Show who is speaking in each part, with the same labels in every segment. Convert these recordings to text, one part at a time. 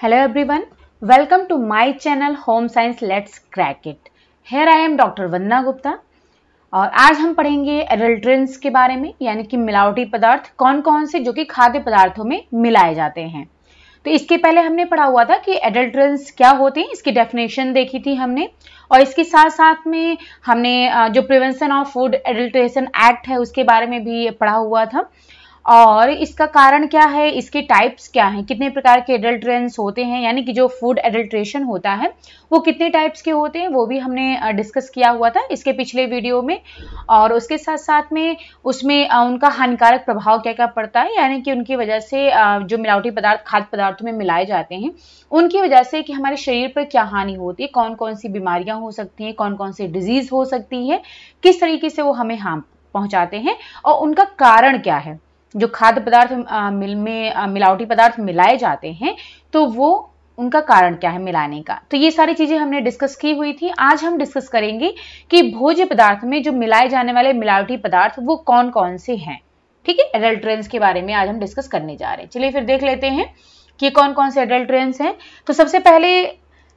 Speaker 1: Hello everyone, welcome to my channel Home Science Let's Crack It. Here I am Dr. Vandana Gupta और आज हम पढ़ेंगे एडल्ट्रेंस के बारे में यानी कि मिलावटी पदार्थ कौन कौन से जो कि खाद्य पदार्थों में मिलाए जाते हैं तो इसके पहले हमने पढ़ा हुआ था कि एडल्ट्रेंस क्या होते हैं इसकी डेफिनेशन देखी थी हमने और इसके साथ साथ में हमने जो prevention of food adulteration act है उसके बारे में भी पढ़ा हुआ था और इसका कारण क्या है इसके टाइप्स क्या हैं कितने प्रकार के एडल्ट्रेंस होते हैं यानी कि जो फूड एडल्ट्रेशन होता है वो कितने टाइप्स के होते हैं वो भी हमने डिस्कस किया हुआ था इसके पिछले वीडियो में और उसके साथ साथ में उसमें उनका हानिकारक प्रभाव क्या क्या पड़ता है यानी कि उनकी वजह से जो मिलावटी पदार्थ खाद्य पदार्थों में मिलाए जाते हैं उनकी वजह से कि हमारे शरीर पर क्या हानि होती है कौन कौन सी बीमारियाँ हो सकती हैं कौन कौन सी डिजीज हो सकती है किस तरीके से वो हमें हाँ पहुँचाते हैं और उनका कारण क्या है जो खाद्य पदार्थ मिल में मिलावटी पदार्थ मिलाए जाते हैं तो वो उनका कारण क्या है मिलाने का तो ये सारी चीजें हमने डिस्कस की हुई थी आज हम डिस्कस करेंगे कि भोज्य पदार्थ में जो मिलाए जाने वाले मिलावटी पदार्थ वो कौन कौन से हैं ठीक है एडल्ट्रेंस के बारे में आज हम डिस्कस करने जा रहे हैं चलिए फिर देख लेते हैं कि कौन कौन से एडल्ट्रेंस हैं तो सबसे पहले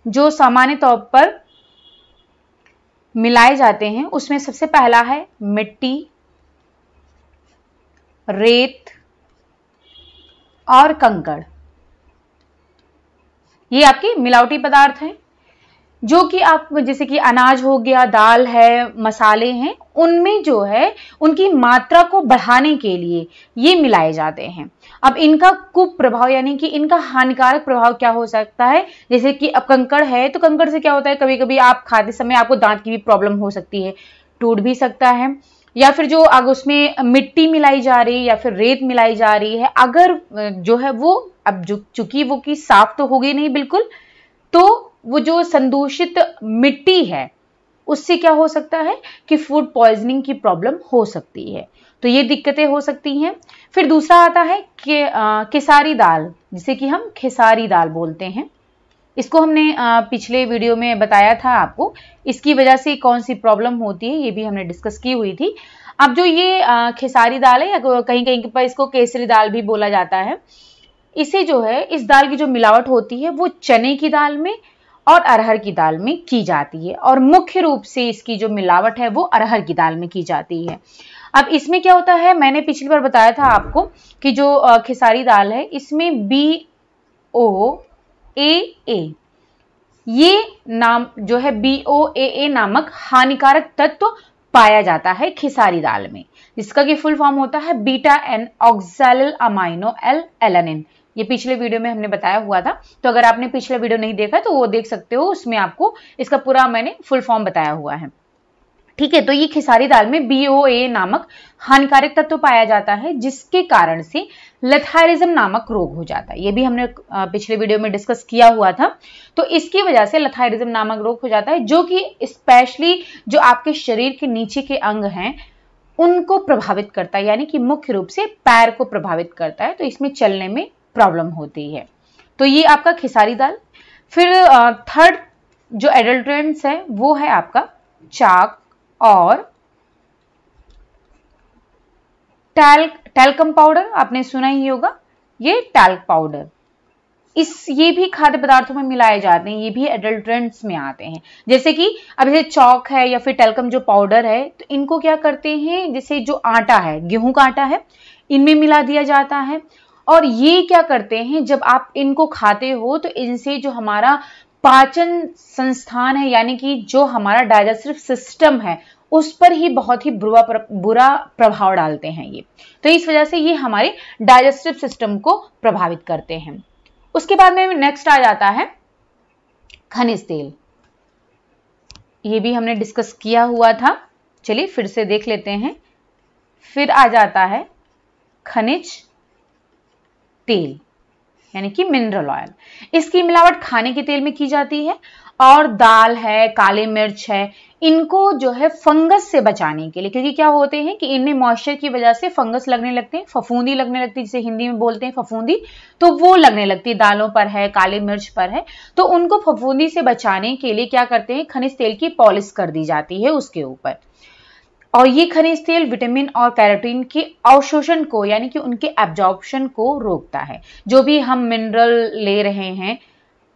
Speaker 1: जो सामान्य तौर पर मिलाए जाते हैं उसमें सबसे पहला है मिट्टी रेत और कंकड़ ये आपके मिलावटी पदार्थ हैं जो कि आप जैसे कि अनाज हो गया दाल है मसाले हैं उनमें जो है उनकी मात्रा को बढ़ाने के लिए ये मिलाए जाते हैं अब इनका कुप्रभाव यानी कि इनका हानिकारक प्रभाव क्या हो सकता है जैसे कि अब कंकड़ है तो कंकड़ से क्या होता है कभी कभी आप खाते समय आपको दांत की भी प्रॉब्लम हो सकती है टूट भी सकता है या फिर जो अगर उसमें मिट्टी मिलाई जा रही है या फिर रेत मिलाई जा रही है अगर जो है वो अब जो चूंकि वो की साफ तो होगी नहीं बिल्कुल तो वो जो संदूषित मिट्टी है उससे क्या हो सकता है कि फूड पॉइजनिंग की प्रॉब्लम हो सकती है तो ये दिक्कतें हो सकती हैं फिर दूसरा आता है कि, खेसारी दाल जिसे कि हम खेसारी दाल बोलते हैं इसको हमने पिछले वीडियो में बताया था आपको इसकी वजह से कौन सी प्रॉब्लम होती है ये भी हमने डिस्कस की हुई थी अब जो ये खेसारी दाल है या कहीं कहीं पर इसको केसरी दाल भी बोला जाता है इसे जो है इस दाल की जो मिलावट होती है वो चने की दाल में और अरहर की दाल में की जाती है और मुख्य रूप से इसकी जो मिलावट है वो अरहर की दाल में की जाती है अब इसमें क्या होता है मैंने पिछली बार बताया था आपको कि जो खेसारी दाल है इसमें बी ओ ए ए ये नाम जो है बी ओ ए ए नामक हानिकारक तत्व पाया जाता है खिसारी दाल में जिसका कि फुल फॉर्म होता है beta N oxalyl amino L alanine ये पिछले वीडियो में हमने बताया हुआ था तो अगर आपने पिछले वीडियो नहीं देखा तो वो देख सकते हो उसमें आपको इसका पूरा मैंने फुल फॉर्म बताया हुआ है ठीक है तो ये खिसारी दाल में बी ओ ए नामक हानिकारक तत्व तो पाया जाता है जिसके कारण से लथारिज्म नामक रोग हो जाता है ये भी हमने पिछले वीडियो में डिस्कस किया हुआ था तो इसकी वजह से लथारिज्म नामक रोग हो जाता है जो कि स्पेशली जो आपके शरीर के नीचे के अंग हैं उनको प्रभावित करता है यानी कि मुख्य रूप से पैर को प्रभावित करता है तो इसमें चलने में प्रॉब्लम होती है तो ये आपका खिसारी दाल फिर थर्ड जो एडल्ट्रेंट्स है वो है आपका चाक और टैल्क टैल्कम पाउडर आपने सुना ही होगा ये टैल्क पाउडर इस ये भी खाद्य पदार्थों में मिलाए जाते हैं ये भी एडल्ट्रेंट्स में आते हैं जैसे कि अब जैसे चौक है या फिर टेलकम जो पाउडर है तो इनको क्या करते हैं जैसे जो आटा है गेहूं का आटा है इनमें मिला दिया जाता है और ये क्या करते हैं जब आप इनको खाते हो तो इनसे जो हमारा पाचन संस्थान है यानी कि जो हमारा डाइजेस्टिव सिस्टम है उस पर ही बहुत ही बुरा बुरा प्रभाव डालते हैं ये तो इस वजह से ये हमारे डाइजेस्टिव सिस्टम को प्रभावित करते हैं उसके बाद में नेक्स्ट आ जाता है खनिज तेल ये भी हमने डिस्कस किया हुआ था चलिए फिर से देख लेते हैं फिर आ जाता है खनिज तेल यानी कि मिनरल ऑयल इसकी मिलावट खाने के तेल में की जाती है और दाल है काले मिर्च है इनको जो है फंगस से बचाने के लिए क्योंकि क्या होते हैं कि इनमें मॉइस्चर की वजह से फंगस लगने लगते हैं फफूंदी लगने लगती है जिसे हिंदी में बोलते हैं फफूंदी तो वो लगने लगती है दालों पर है काले मिर्च पर है तो उनको फफूंदी से बचाने के लिए क्या करते हैं खनिज तेल की पॉलिश कर दी जाती है उसके ऊपर और ये खनिज तेल विटामिन और कैरोटीन के अवशोषण को यानी कि उनके एब्जॉर्प्शन को रोकता है जो भी हम मिनरल ले रहे हैं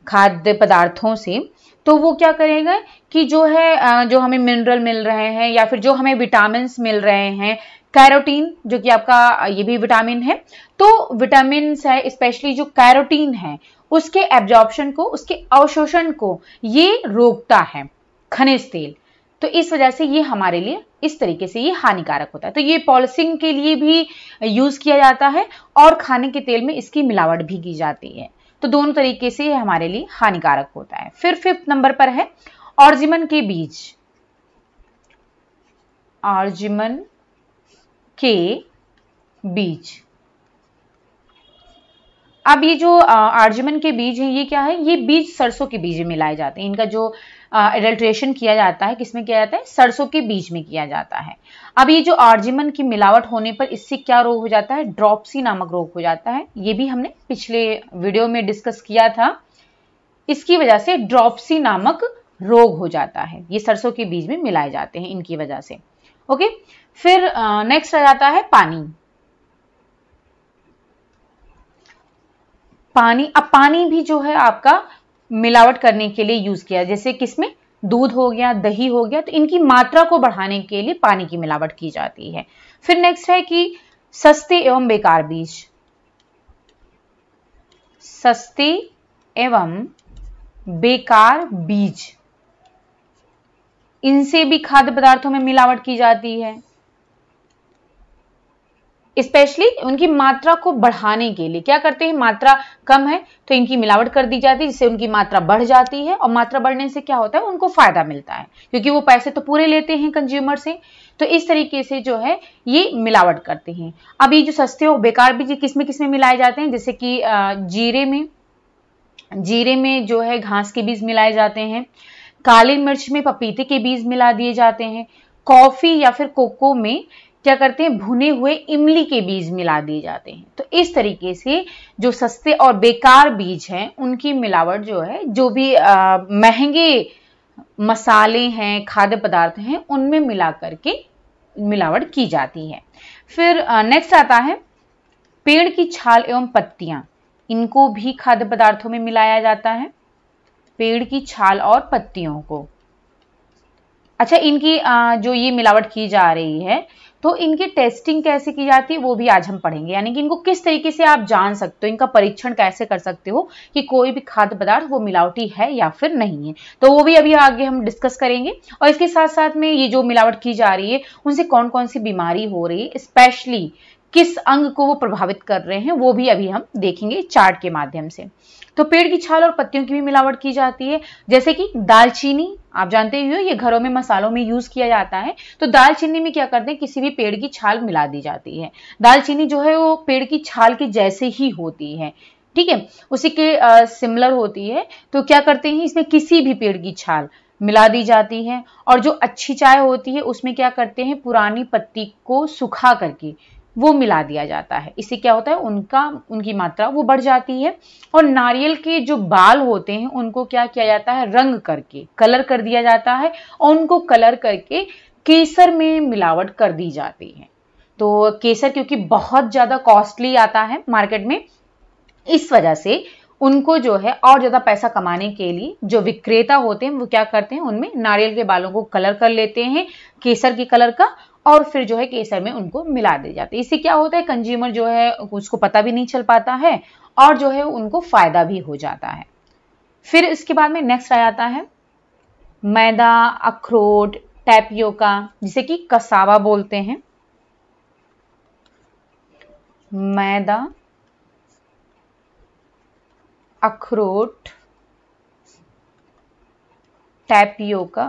Speaker 1: खाद्य पदार्थों से तो वो क्या करेगा कि जो है जो हमें मिनरल मिल रहे हैं या फिर जो हमें विटामिन मिल रहे हैं कैरोटीन जो कि आपका ये भी विटामिन है तो विटामिन है स्पेशली जो कैरोटीन है उसके एब्जॉर्प्शन को उसके अवशोषण को ये रोकता है खनिज तेल तो इस वजह से ये हमारे लिए इस तरीके से ये हानिकारक होता है तो ये पॉलिसिंग के लिए भी यूज किया जाता है और खाने के तेल में इसकी मिलावट भी की जाती है तो दोनों तरीके से यह हमारे लिए हानिकारक होता है फिर फिफ्थ नंबर पर है ऑर्जिमन के बीज ऑर्जिमन के बीज अब ये जो आर्जमन के बीज हैं ये क्या है ये बीज सरसों के बीज में मिलाए जाते हैं इनका जो एडल्ट्रेशन किया जाता है किसमें किया जाता है सरसों के बीज में किया जाता है अब ये जो आर्जमन की मिलावट होने पर इससे क्या रोग हो जाता है ड्रॉपसी नामक रोग हो जाता है ये भी हमने पिछले वीडियो में डिस्कस किया था इसकी वजह से ड्रॉपसी नामक रोग हो जाता है ये सरसों के बीज में मिलाए जाते हैं इनकी वजह से ओके फिर नेक्स्ट आ जाता है पानी पानी अब पानी भी जो है आपका मिलावट करने के लिए यूज किया जैसे किसमें दूध हो गया दही हो गया तो इनकी मात्रा को बढ़ाने के लिए पानी की मिलावट की जाती है फिर नेक्स्ट है कि सस्ते एवं बेकार बीज सस्ते एवं बेकार बीज इनसे भी खाद्य पदार्थों में मिलावट की जाती है स्पेशली उनकी मात्रा को बढ़ाने के लिए क्या करते हैं मात्रा कम है तो इनकी मिलावट कर दी जाती है जिससे उनकी मात्रा बढ़ जाती है और मात्रा बढ़ने से क्या होता है उनको फायदा मिलता है क्योंकि वो पैसे तो पूरे लेते हैं कंज्यूमर से तो इस तरीके से जो है ये मिलावट करते हैं अब ये जो सस्ते और बेकार बीज किसमें किसमें मिलाए जाते हैं जैसे कि जीरे में जीरे में जो है घास के बीज मिलाए जाते हैं काली मिर्च में पपीते के बीज मिला दिए जाते हैं कॉफी या फिर कोको में क्या करते हैं भुने हुए इमली के बीज मिला दिए जाते हैं तो इस तरीके से जो सस्ते और बेकार बीज हैं उनकी मिलावट जो है जो भी महंगे मसाले हैं खाद्य पदार्थ हैं उनमें मिला करके मिलावट की जाती है फिर नेक्स्ट आता है पेड़ की छाल एवं पत्तियां इनको भी खाद्य पदार्थों में मिलाया जाता है पेड़ की छाल और पत्तियों को अच्छा इनकी जो ये मिलावट की जा रही है तो इनकी टेस्टिंग कैसे की जाती है वो भी आज हम पढ़ेंगे यानी कि इनको किस तरीके से आप जान सकते हो इनका परीक्षण कैसे कर सकते हो कि कोई भी खाद्य पदार्थ वो मिलावटी है या फिर नहीं है तो वो भी अभी आगे हम डिस्कस करेंगे और इसके साथ साथ में ये जो मिलावट की जा रही है उनसे कौन कौन सी बीमारी हो रही है स्पेशली किस अंग को वो प्रभावित कर रहे हैं वो भी अभी हम देखेंगे चार्ट के माध्यम से तो पेड़ की छाल और पत्तियों की भी मिलावट की जाती है जैसे कि दालचीनी आप जानते ही हो ये घरों में मसालों में यूज किया जाता है तो दालचीनी में क्या करते हैं किसी भी पेड़ की छाल मिला दी जाती है दालचीनी जो है वो पेड़ की छाल के जैसे ही होती है ठीक है उसी के सिमिलर होती है तो क्या करते हैं इसमें किसी भी पेड़ की छाल मिला दी जाती है और जो अच्छी चाय होती है उसमें क्या करते हैं पुरानी पत्ती को सुखा करके वो मिला दिया जाता है इससे क्या होता है उनका उनकी मात्रा वो बढ़ जाती है और नारियल के जो बाल होते हैं उनको क्या किया जाता है रंग करके कलर कर दिया जाता है और उनको कलर करके केसर में मिलावट कर दी जाती है तो केसर क्योंकि बहुत ज़्यादा कॉस्टली आता है मार्केट में इस वजह से उनको जो है और ज़्यादा पैसा कमाने के लिए जो विक्रेता होते हैं वो क्या करते हैं उनमें नारियल के बालों को कलर कर लेते हैं केसर के कलर का और फिर जो है केसर में उनको मिला दी जाती है इससे क्या होता है कंज्यूमर जो है उसको पता भी नहीं चल पाता है और जो है उनको फायदा भी हो जाता है फिर इसके बाद में नेक्स्ट आ जाता है मैदा अखरोट टैपियो का जिसे कि कसावा बोलते हैं मैदा अखरोट का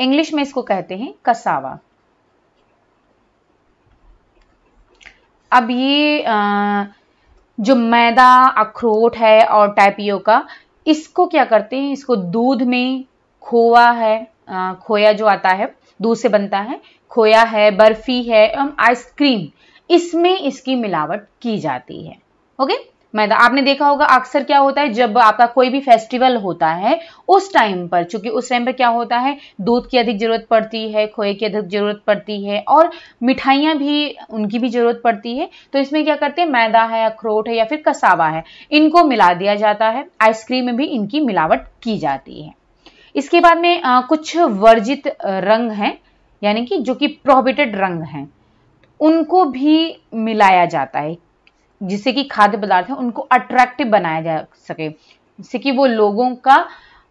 Speaker 1: इंग्लिश में इसको कहते हैं कसावा अब ये जो मैदा अखरोट है और टाइपियो का इसको क्या करते हैं इसको दूध में खोआ है खोया जो आता है दूध से बनता है खोया है बर्फी है एवं आइसक्रीम इसमें इसकी मिलावट की जाती है ओके मैदा आपने देखा होगा अक्सर क्या होता है जब आपका कोई भी फेस्टिवल होता है उस टाइम पर चूंकि उस टाइम पर क्या होता है दूध की अधिक जरूरत पड़ती है खोए की अधिक जरूरत पड़ती है और मिठाइयाँ भी उनकी भी जरूरत पड़ती है तो इसमें क्या करते हैं मैदा है अखरोट है या फिर कसावा है इनको मिला दिया जाता है आइसक्रीम में भी इनकी मिलावट की जाती है इसके बाद में आ, कुछ वर्जित रंग हैं यानी कि जो कि प्रोहिबिटेड रंग हैं उनको भी मिलाया जाता है जिससे कि खाद्य पदार्थ हैं उनको अट्रैक्टिव बनाया जा सके जिससे कि वो लोगों का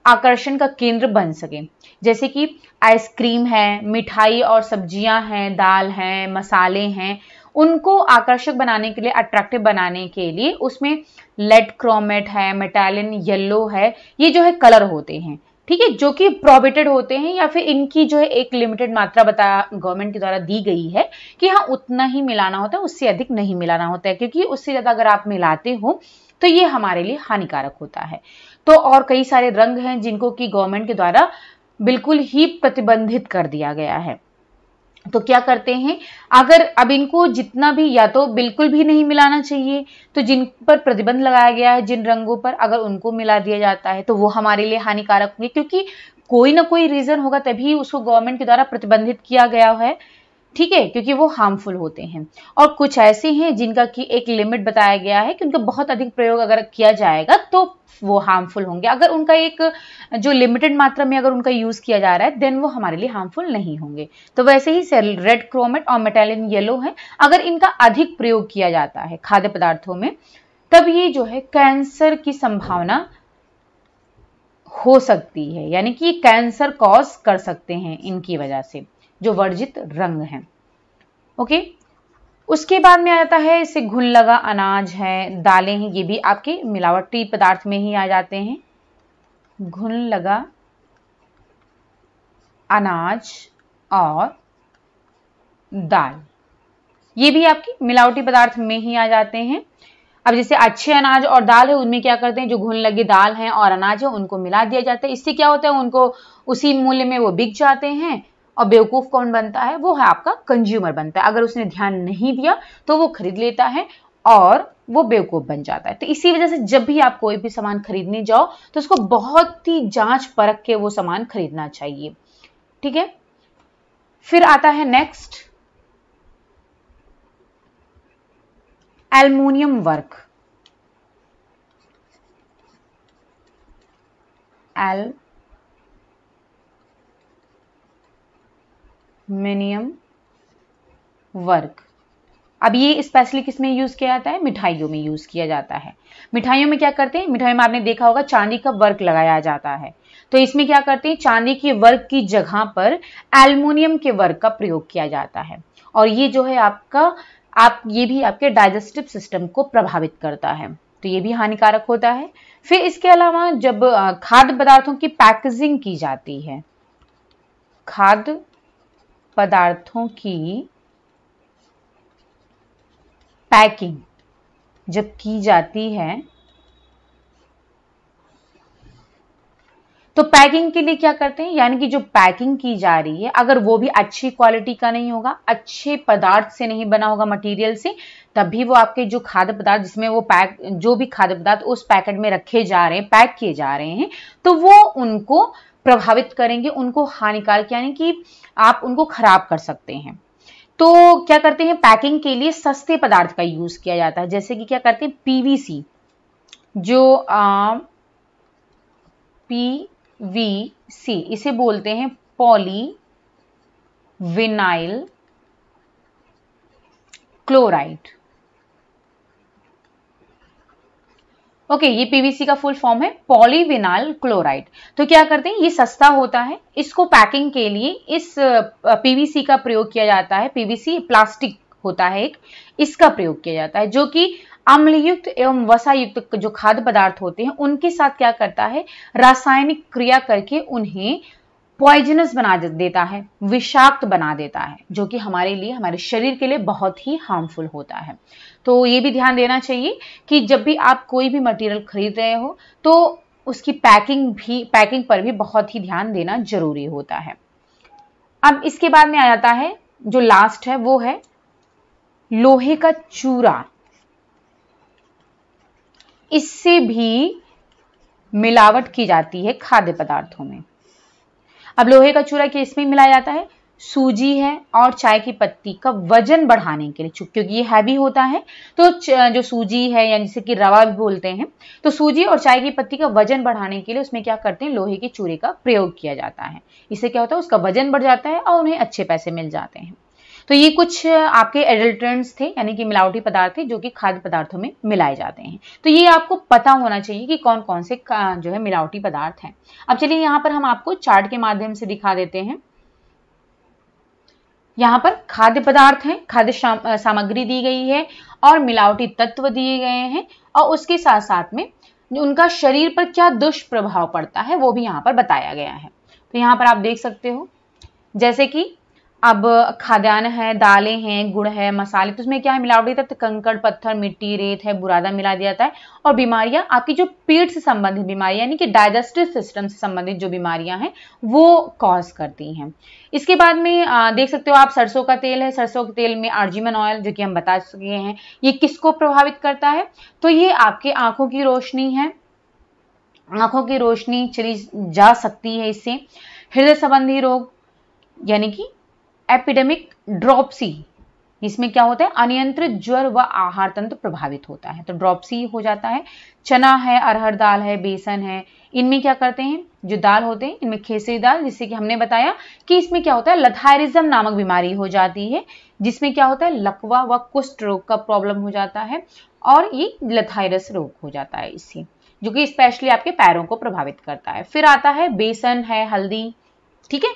Speaker 1: आकर्षण का केंद्र बन सके जैसे कि आइसक्रीम है मिठाई और सब्जियां हैं दाल हैं मसाले हैं उनको आकर्षक बनाने के लिए अट्रैक्टिव बनाने के लिए उसमें लेड क्रोमेट है मेटालिन येलो है ये जो है कलर होते हैं ठीक है जो कि प्रोबिटेड होते हैं या फिर इनकी जो है एक लिमिटेड मात्रा बताया गवर्नमेंट के द्वारा दी गई है कि हाँ उतना ही मिलाना होता है उससे अधिक नहीं मिलाना होता है क्योंकि उससे ज़्यादा अगर आप मिलाते हो तो ये हमारे लिए हानिकारक होता है तो और कई सारे रंग हैं जिनको कि गवर्नमेंट के द्वारा बिल्कुल ही प्रतिबंधित कर दिया गया है तो क्या करते हैं अगर अब इनको जितना भी या तो बिल्कुल भी नहीं मिलाना चाहिए तो जिन पर प्रतिबंध लगाया गया है जिन रंगों पर अगर उनको मिला दिया जाता है तो वो हमारे लिए हानिकारक होंगे क्योंकि कोई ना कोई रीज़न होगा तभी उसको गवर्नमेंट के द्वारा प्रतिबंधित किया गया है ठीक है क्योंकि वो हार्मफुल होते हैं और कुछ ऐसे हैं जिनका कि एक लिमिट बताया गया है कि उनका बहुत अधिक प्रयोग अगर किया जाएगा तो वो हार्मफुल होंगे अगर उनका एक जो लिमिटेड मात्रा में अगर उनका यूज़ किया जा रहा है देन वो हमारे लिए हार्मफुल नहीं होंगे तो वैसे ही सेल रेड क्रोमेट और मेटेलिन येलो है अगर इनका अधिक प्रयोग किया जाता है खाद्य पदार्थों में तब ये जो है कैंसर की संभावना हो सकती है यानी कि कैंसर कॉज कर सकते हैं इनकी वजह से जो वर्जित रंग हैं ओके उसके बाद में आ जाता है इसे घुल लगा अनाज है दालें हैं ये भी आपके मिलावटी पदार्थ में ही आ जाते हैं घुल लगा अनाज और दाल ये भी आपके मिलावटी पदार्थ में ही आ जाते हैं अब जैसे अच्छे अनाज और दाल है उनमें क्या करते हैं जो घुन लगी दाल है और अनाज है उनको मिला दिया जाता है इससे क्या होता है उनको उसी मूल्य में वो बिक जाते हैं और बेवकूफ़ कौन बनता है वो है आपका कंज्यूमर बनता है अगर उसने ध्यान नहीं दिया तो वो खरीद लेता है और वो बेवकूफ़ बन जाता है तो इसी वजह से जब भी आप कोई भी सामान खरीदने जाओ तो उसको बहुत ही जांच परख के वो सामान खरीदना चाहिए ठीक है फिर आता है नेक्स्ट एल्यूमिनियम वर्क एल एल्यूमिनियम वर्क अब ये स्पेशली किस में यूज़ किया जाता है मिठाइयों में यूज़ किया जाता है मिठाइयों में क्या करते हैं मिठाइयों में आपने देखा होगा चांदी का वर्क लगाया जाता है तो इसमें क्या करते हैं चांदी के वर्क की जगह पर एल्मोनियम के वर्क का प्रयोग किया जाता है और ये जो है आपका आप ये भी आपके डाइजेस्टिव सिस्टम को प्रभावित करता है तो ये भी हानिकारक होता है फिर इसके अलावा जब खाद्य पदार्थों की पैकेजिंग की जाती है खाद्य पदार्थों की पैकिंग जब की जाती है तो पैकिंग के लिए क्या करते हैं यानी कि जो पैकिंग की जा रही है अगर वो भी अच्छी क्वालिटी का नहीं होगा अच्छे पदार्थ से नहीं बना होगा मटेरियल से तब भी वो आपके जो खाद्य पदार्थ जिसमें वो पैक जो भी खाद्य पदार्थ उस पैकेट में रखे जा रहे हैं पैक किए जा रहे हैं तो वो उनको प्रभावित करेंगे उनको हानिकारक यानी कि आप उनको खराब कर सकते हैं तो क्या करते हैं पैकिंग के लिए सस्ते पदार्थ का यूज किया जाता है जैसे कि क्या करते हैं पीवीसी जो पी वी सी इसे बोलते हैं पॉली विनाइल क्लोराइड ओके ये पीवीसी का फुल फॉर्म है पॉलीविनाइल क्लोराइड तो क्या करते हैं ये सस्ता होता है इसको पैकिंग के लिए इस पीवीसी का प्रयोग किया जाता है पीवीसी प्लास्टिक होता है एक इसका प्रयोग किया जाता है जो कि अम्लयुक्त एवं वसायुक्त जो खाद्य पदार्थ होते हैं उनके साथ क्या करता है रासायनिक क्रिया करके उन्हें पॉइजनस बना देता है विषाक्त बना देता है जो कि हमारे लिए हमारे शरीर के लिए बहुत ही हार्मफुल होता है तो ये भी ध्यान देना चाहिए कि जब भी आप कोई भी मटेरियल खरीद रहे हो तो उसकी पैकिंग भी पैकिंग पर भी बहुत ही ध्यान देना जरूरी होता है अब इसके बाद में आ जाता है जो लास्ट है वो है लोहे का चूरा इससे भी मिलावट की जाती है खाद्य पदार्थों में अब लोहे का चूरा क्या इसमें मिलाया जाता है सूजी है और चाय की पत्ती का वजन बढ़ाने के लिए क्योंकि ये हैवी होता है तो जो सूजी है या जिसे कि रवा भी बोलते हैं तो सूजी और चाय की पत्ती का वजन बढ़ाने के लिए उसमें क्या करते हैं लोहे के चूरे का प्रयोग किया जाता है इससे क्या होता है उसका वजन बढ़ जाता है और उन्हें अच्छे पैसे मिल जाते हैं तो ये कुछ आपके एडल्ट्रेंट्स थे यानी कि मिलावटी पदार्थ थे जो कि खाद्य पदार्थों में मिलाए जाते हैं तो ये आपको पता होना चाहिए कि कौन कौन से जो है मिलावटी पदार्थ हैं अब चलिए यहाँ पर हम आपको चार्ट के माध्यम से दिखा देते हैं यहाँ पर खाद्य पदार्थ हैं खाद्य सामग्री दी गई है और मिलावटी तत्व दिए गए हैं और उसके साथ साथ में उनका शरीर पर क्या दुष्प्रभाव पड़ता है वो भी यहाँ पर बताया गया है तो यहाँ पर आप देख सकते हो जैसे कि अब खाद्यान्न है दालें हैं गुड़ है मसाले तो उसमें क्या है मिलावटी तो कंकड़ पत्थर मिट्टी रेत है बुरादा मिला दिया जाता है और बीमारियां आपकी जो पेट से संबंधित बीमारियां यानी कि डाइजेस्टिव सिस्टम से संबंधित जो बीमारियां हैं वो कॉज करती हैं इसके बाद में आ, देख सकते हो आप सरसों का तेल है सरसों के तेल में आर्जिमन ऑयल जो कि हम बता चुके हैं ये किसको प्रभावित करता है तो ये आपके आंखों की रोशनी है आंखों की रोशनी चली जा सकती है इससे हृदय संबंधी रोग यानी कि एपिडेमिक ड्रॉपसी इसमें क्या होता है अनियंत्रित ज्वर व आहार तंत्र प्रभावित होता है तो ड्रॉपसी हो जाता है चना है अरहर दाल है बेसन है इनमें क्या करते हैं जो दाल होते हैं इनमें खेसरी दाल जिससे कि हमने बताया कि इसमें क्या होता है लथायरिज्म नामक बीमारी हो जाती है जिसमें क्या होता है लकवा व कुष्ठ रोग का प्रॉब्लम हो जाता है और ये लथायरस रोग हो जाता है इससे जो कि स्पेशली आपके पैरों को प्रभावित करता है फिर आता है बेसन है हल्दी ठीक है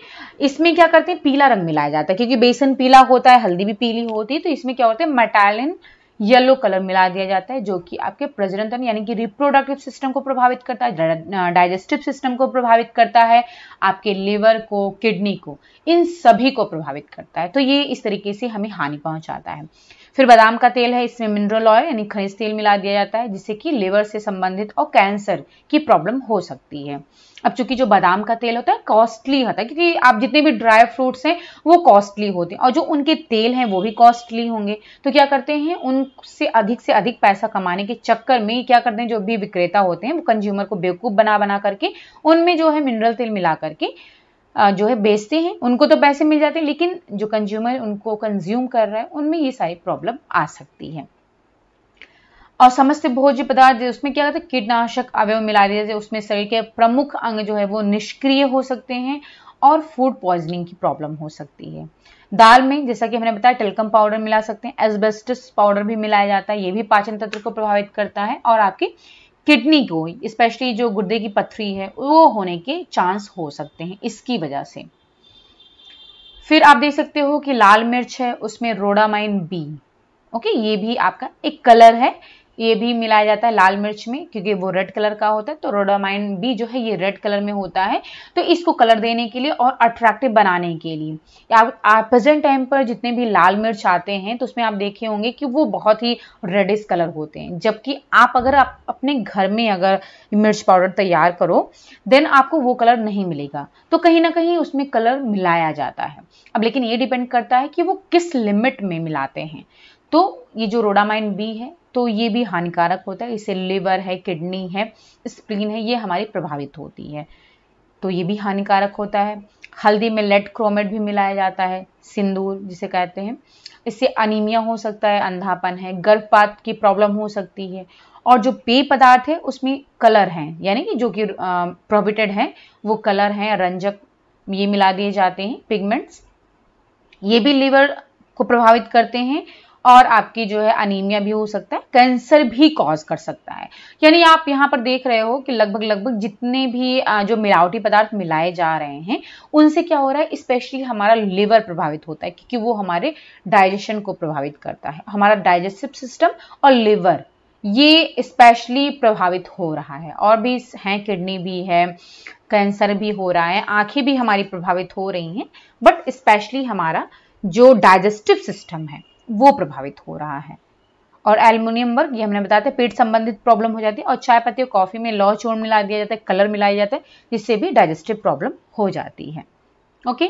Speaker 1: इसमें क्या करते हैं पीला रंग मिलाया जाता है क्योंकि बेसन पीला होता है हल्दी भी पीली होती है तो इसमें क्या होता है मेटालिन येलो कलर मिला दिया जाता है जो कि आपके प्रजनन तंत्र यानी कि रिप्रोडक्टिव सिस्टम को प्रभावित करता है डाइजेस्टिव सिस्टम को प्रभावित करता है आपके लिवर को किडनी को इन सभी को प्रभावित करता है तो ये इस तरीके से हमें हानि पहुंचाता है फिर बादाम का तेल है इसमें मिनरल ऑयल यानी खनिज तेल मिला दिया जाता है जिससे कि लिवर से संबंधित और कैंसर की प्रॉब्लम हो सकती है अब चूंकि जो बादाम का तेल होता है कॉस्टली होता है क्योंकि आप जितने भी ड्राई फ्रूट्स हैं वो कॉस्टली होते हैं और जो उनके तेल हैं वो भी कॉस्टली होंगे तो क्या करते हैं उनसे अधिक से अधिक पैसा कमाने के चक्कर में क्या करते हैं जो भी विक्रेता होते हैं वो कंज्यूमर को बेवकूफ़ बना बना करके उनमें जो है मिनरल तेल मिला करके जो है बेचते हैं उनको तो पैसे मिल जाते हैं लेकिन जो कंज्यूमर उनको कंज्यूम कर रहा है उनमें ये सारी प्रॉब्लम आ सकती है और समस्त भोज्य पदार्थ उसमें क्या कहते हैं कीटनाशक अवयव मिला दिया जाए उसमें शरीर के प्रमुख अंग जो है वो निष्क्रिय हो सकते हैं और फूड पॉइजनिंग की प्रॉब्लम हो सकती है दाल में जैसा कि हमने बताया टेलकम पाउडर मिला सकते हैं एस्बेस्टस पाउडर भी मिलाया जाता है ये भी पाचन तंत्र को प्रभावित करता है और आपकी किडनी को स्पेशली जो गुर्दे की पथरी है वो होने के चांस हो सकते हैं इसकी वजह से फिर आप देख सकते हो कि लाल मिर्च है उसमें रोडामाइन बी ओके ये भी आपका एक कलर है ये भी मिलाया जाता है लाल मिर्च में क्योंकि वो रेड कलर का होता है तो रोडामाइन भी जो है ये रेड कलर में होता है तो इसको कलर देने के लिए और अट्रैक्टिव बनाने के लिए आप प्रेजेंट टाइम पर जितने भी लाल मिर्च आते हैं तो उसमें आप देखे होंगे कि वो बहुत ही रेडिश कलर होते हैं जबकि आप अगर आप अपने घर में अगर मिर्च पाउडर तैयार करो देन आपको वो कलर नहीं मिलेगा तो कहीं ना कहीं उसमें कलर मिलाया जाता है अब लेकिन ये डिपेंड करता है कि वो किस लिमिट में मिलाते हैं तो ये जो रोडामाइन बी है तो ये भी हानिकारक होता है इससे लिवर है किडनी है स्प्लीन है ये हमारी प्रभावित होती है तो ये भी हानिकारक होता है हल्दी में लेट क्रोमेट भी मिलाया जाता है सिंदूर जिसे कहते हैं इससे अनिमिया हो सकता है अंधापन है गर्भपात की प्रॉब्लम हो सकती है और जो पेय पदार्थ है उसमें कलर हैं यानी कि जो कि प्रोहिबिटेड हैं वो कलर हैं रंजक ये मिला दिए जाते हैं पिगमेंट्स ये भी लीवर को प्रभावित करते हैं और आपकी जो है अनीमिया भी हो सकता है कैंसर भी कॉज कर सकता है यानी आप यहाँ पर देख रहे हो कि लगभग लगभग जितने भी जो मिलावटी पदार्थ मिलाए जा रहे हैं उनसे क्या हो रहा है स्पेशली हमारा लिवर प्रभावित होता है क्योंकि वो हमारे डाइजेशन को प्रभावित करता है हमारा डाइजेस्टिव सिस्टम और लिवर ये स्पेशली प्रभावित हो रहा है और भी हैं किडनी भी है कैंसर भी हो रहा है आंखें भी हमारी प्रभावित हो रही हैं बट स्पेशली हमारा जो डाइजेस्टिव सिस्टम है वो प्रभावित हो रहा है और एल्युमिनियम वर्ग ये हमने बताया था पेट संबंधित प्रॉब्लम हो जाती है और चाय पत्ती और कॉफ़ी में लौ चूर्ण मिला दिया जाता है कलर मिलाया जाता है जिससे भी डाइजेस्टिव प्रॉब्लम हो जाती है ओके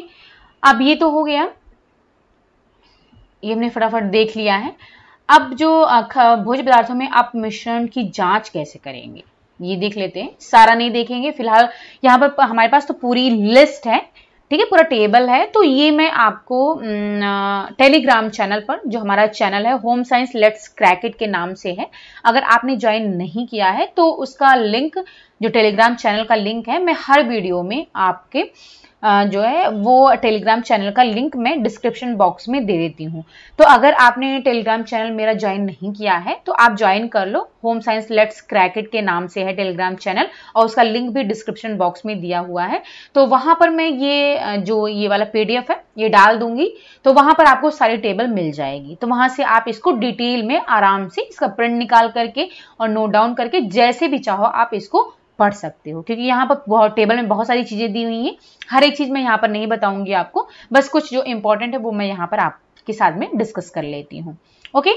Speaker 1: अब ये तो हो गया ये हमने फटाफट देख लिया है अब जो भोज पदार्थों में आप मिश्रण की जांच कैसे करेंगे ये देख लेते हैं सारा नहीं देखेंगे फिलहाल यहाँ पर हमारे पास तो पूरी लिस्ट है ठीक है पूरा टेबल है तो ये मैं आपको टेलीग्राम चैनल पर जो हमारा चैनल है होम साइंस लेट्स क्रैकेट के नाम से है अगर आपने ज्वाइन नहीं किया है तो उसका लिंक जो टेलीग्राम चैनल का लिंक है मैं हर वीडियो में आपके जो है वो टेलीग्राम चैनल का लिंक मैं डिस्क्रिप्शन बॉक्स में दे देती हूँ तो अगर आपने टेलीग्राम चैनल मेरा ज्वाइन नहीं किया है तो आप ज्वाइन कर लो होम साइंस लेट्स क्रैकेट के नाम से है टेलीग्राम चैनल और उसका लिंक भी डिस्क्रिप्शन बॉक्स में दिया हुआ है तो वहाँ पर मैं ये जो ये वाला पीडीएफ है ये डाल दूंगी तो वहां पर आपको सारी टेबल मिल जाएगी तो वहां से आप इसको डिटेल में आराम से इसका प्रिंट निकाल करके और नोट डाउन करके जैसे भी चाहो आप इसको पढ़ सकते हो क्योंकि यहाँ पर बहुत टेबल में बहुत सारी चीज़ें दी हुई हैं हर एक चीज़ मैं यहाँ पर नहीं बताऊंगी आपको बस कुछ जो इंपॉर्टेंट है वो मैं यहाँ पर आपके साथ में डिस्कस कर लेती हूँ ओके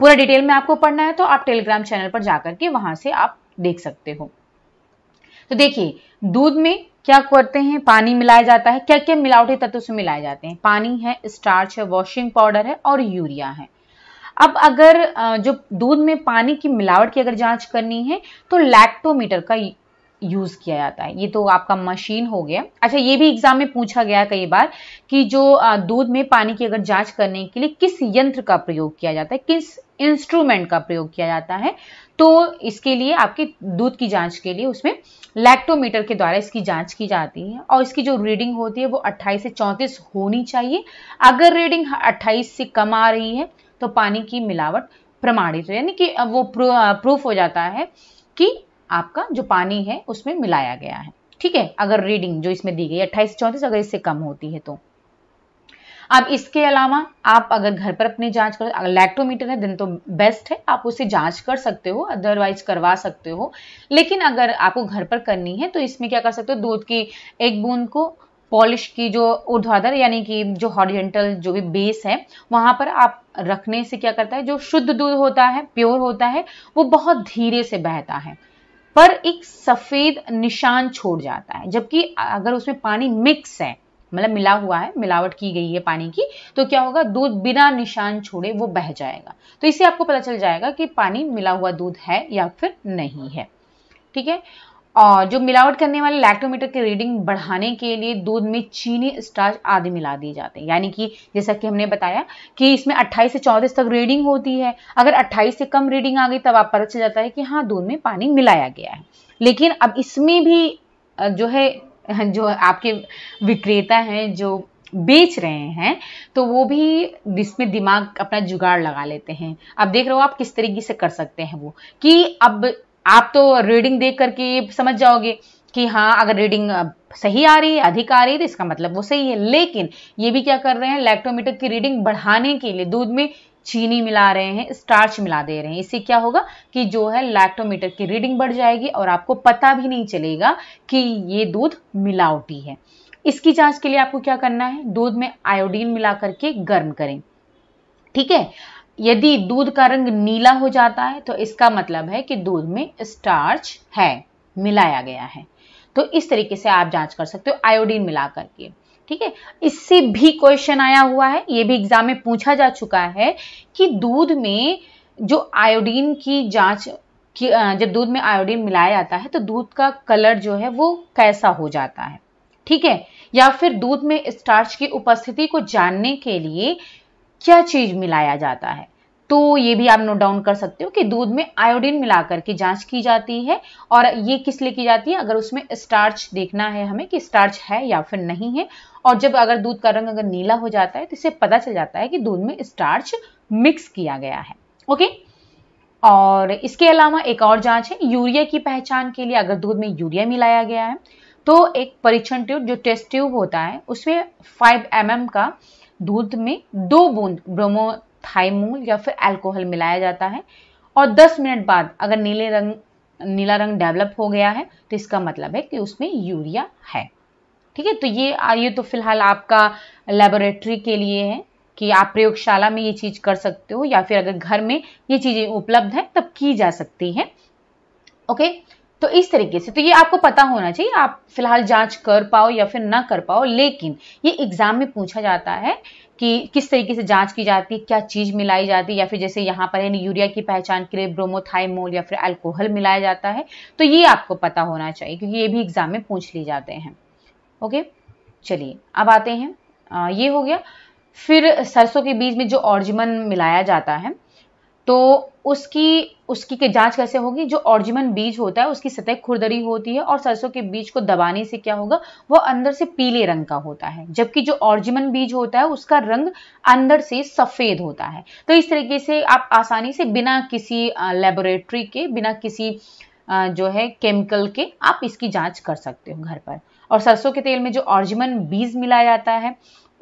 Speaker 1: पूरा डिटेल में आपको पढ़ना है तो आप टेलीग्राम चैनल पर जाकर के वहां से आप देख सकते हो तो देखिए दूध में क्या करते हैं पानी मिलाया जाता है क्या क्या मिलावटी तत्व से मिलाए जाते हैं पानी है स्टार्च है वॉशिंग पाउडर है और यूरिया है अब अगर जो दूध में पानी की मिलावट की अगर जांच करनी है तो लैक्टोमीटर का यूज़ किया जाता है ये तो आपका मशीन हो गया अच्छा ये भी एग्जाम में पूछा गया कई बार कि जो दूध में पानी की अगर जांच करने के लिए किस यंत्र का प्रयोग किया जाता है किस इंस्ट्रूमेंट का प्रयोग किया जाता है तो इसके लिए आपके दूध की जांच के लिए उसमें लैक्टोमीटर के द्वारा इसकी जांच की जाती है और इसकी जो रीडिंग होती है वो 28 से 34 होनी चाहिए अगर रीडिंग 28 से कम आ रही है तो पानी की मिलावट प्रमाणित यानी कि वो प्रूफ हो जाता है कि आपका जो पानी है उसमें मिलाया गया है ठीक है अगर रीडिंग जो इसमें दी गई अट्ठाईस से चौंतीस अगर इससे कम होती है तो अब इसके अलावा आप अगर घर पर अपनी जांच करो अगर लैक्टोमीटर है दिन तो बेस्ट है आप उसे जांच कर सकते हो अदरवाइज करवा सकते हो लेकिन अगर आपको घर पर करनी है तो इसमें क्या कर सकते हो दूध की एक बूंद को पॉलिश की जो ऊर्ध्वाधर यानी कि जो हॉरिजेंटल जो भी बेस है वहां पर आप रखने से क्या करता है जो शुद्ध दूध होता है प्योर होता है वो बहुत धीरे से बहता है पर एक सफ़ेद निशान छोड़ जाता है जबकि अगर उसमें पानी मिक्स है मतलब मिला हुआ है मिलावट की गई है पानी की तो क्या होगा दूध बिना निशान छोड़े वो बह जाएगा तो इससे आपको पता चल जाएगा कि पानी मिला हुआ दूध है या फिर नहीं है ठीक है और जो मिलावट करने वाले लैक्टोमीटर की रीडिंग बढ़ाने के लिए दूध में चीनी स्टार्च आदि मिला दिए जाते हैं यानी कि जैसा कि हमने बताया कि इसमें 28 से 34 तक रीडिंग होती है अगर 28 से कम रीडिंग आ गई तब आप पता चल जाता है कि हाँ दूध में पानी मिलाया गया है लेकिन अब इसमें भी जो है जो आपके विक्रेता हैं जो बेच रहे हैं तो वो भी इसमें दिमाग अपना जुगाड़ लगा लेते हैं अब देख रहे हो आप किस तरीके से कर सकते हैं वो कि अब आप तो रीडिंग देख करके समझ जाओगे कि हाँ अगर रीडिंग सही आ रही है अधिक आ रही है तो इसका मतलब वो सही है लेकिन ये भी क्या कर रहे हैं लैक्टोमीटर की रीडिंग बढ़ाने के लिए दूध में चीनी मिला रहे हैं स्टार्च मिला दे रहे हैं इससे क्या होगा कि जो है लैक्टोमीटर की रीडिंग बढ़ जाएगी और आपको पता भी नहीं चलेगा कि ये दूध मिलावटी है इसकी जांच के लिए आपको क्या करना है दूध में आयोडीन मिला करके गर्म करें ठीक है यदि दूध का रंग नीला हो जाता है तो इसका मतलब है कि दूध में स्टार्च है मिलाया गया है तो इस तरीके से आप जांच कर सकते हो आयोडीन मिला करके ठीक है इससे भी क्वेश्चन आया हुआ है ये भी एग्जाम में पूछा जा चुका है कि दूध में जो आयोडीन की जांच जब दूध में आयोडीन मिलाया जाता है तो दूध का कलर जो है वो कैसा हो जाता है ठीक है या फिर दूध में स्टार्च की उपस्थिति को जानने के लिए क्या चीज मिलाया जाता है तो ये भी आप नोट डाउन कर सकते हो कि दूध में आयोडीन मिलाकर के जांच की जाती है और ये किस लिए की जाती है अगर उसमें स्टार्च देखना है हमें कि स्टार्च है या फिर नहीं है और जब अगर दूध का रंग अगर नीला हो जाता है तो इसे पता चल जाता है कि दूध में स्टार्च मिक्स किया गया है ओके और इसके अलावा एक और जांच है यूरिया की पहचान के लिए अगर दूध में यूरिया मिलाया गया है तो एक परीक्षण ट्यूब जो टेस्ट ट्यूब होता है उसमें 5 एम mm का दूध में दो बूंद ब्रोमोथाइमूल या फिर अल्कोहल मिलाया जाता है और 10 मिनट बाद अगर नीले रंग नीला रंग डेवलप हो गया है तो इसका मतलब है कि उसमें यूरिया है ठीक है तो ये ये तो फिलहाल आपका लेबोरेटरी के लिए है कि आप प्रयोगशाला में ये चीज़ कर सकते हो या फिर अगर घर में ये चीज़ें उपलब्ध हैं तब की जा सकती हैं ओके तो इस तरीके से तो ये आपको पता होना चाहिए आप फिलहाल जांच कर पाओ या फिर ना कर पाओ लेकिन ये एग्जाम में पूछा जाता है कि किस तरीके से जांच की जाती है क्या चीज़ मिलाई जाती है या फिर जैसे यहाँ पर है यूरिया की पहचान के लिए ब्रोमोथाइमोल या फिर अल्कोहल मिलाया जाता है तो ये आपको पता होना चाहिए क्योंकि ये भी एग्जाम में पूछ लिए जाते हैं ओके चलिए अब आते हैं आ, ये हो गया फिर सरसों के बीज में जो ऑर्जिमन मिलाया जाता है तो उसकी उसकी के जांच कैसे होगी जो ऑर्जिमन बीज होता है उसकी सतह खुरदरी होती है और सरसों के बीज को दबाने से क्या होगा वो अंदर से पीले रंग का होता है जबकि जो ऑर्जिमन बीज होता है उसका रंग अंदर से सफ़ेद होता है तो इस तरीके से आप आसानी से बिना किसी लेबोरेटरी के बिना किसी जो है केमिकल के आप इसकी जाँच कर सकते हो घर पर और सरसों के तेल में जो ऑर्जिमन बीज मिलाया जाता है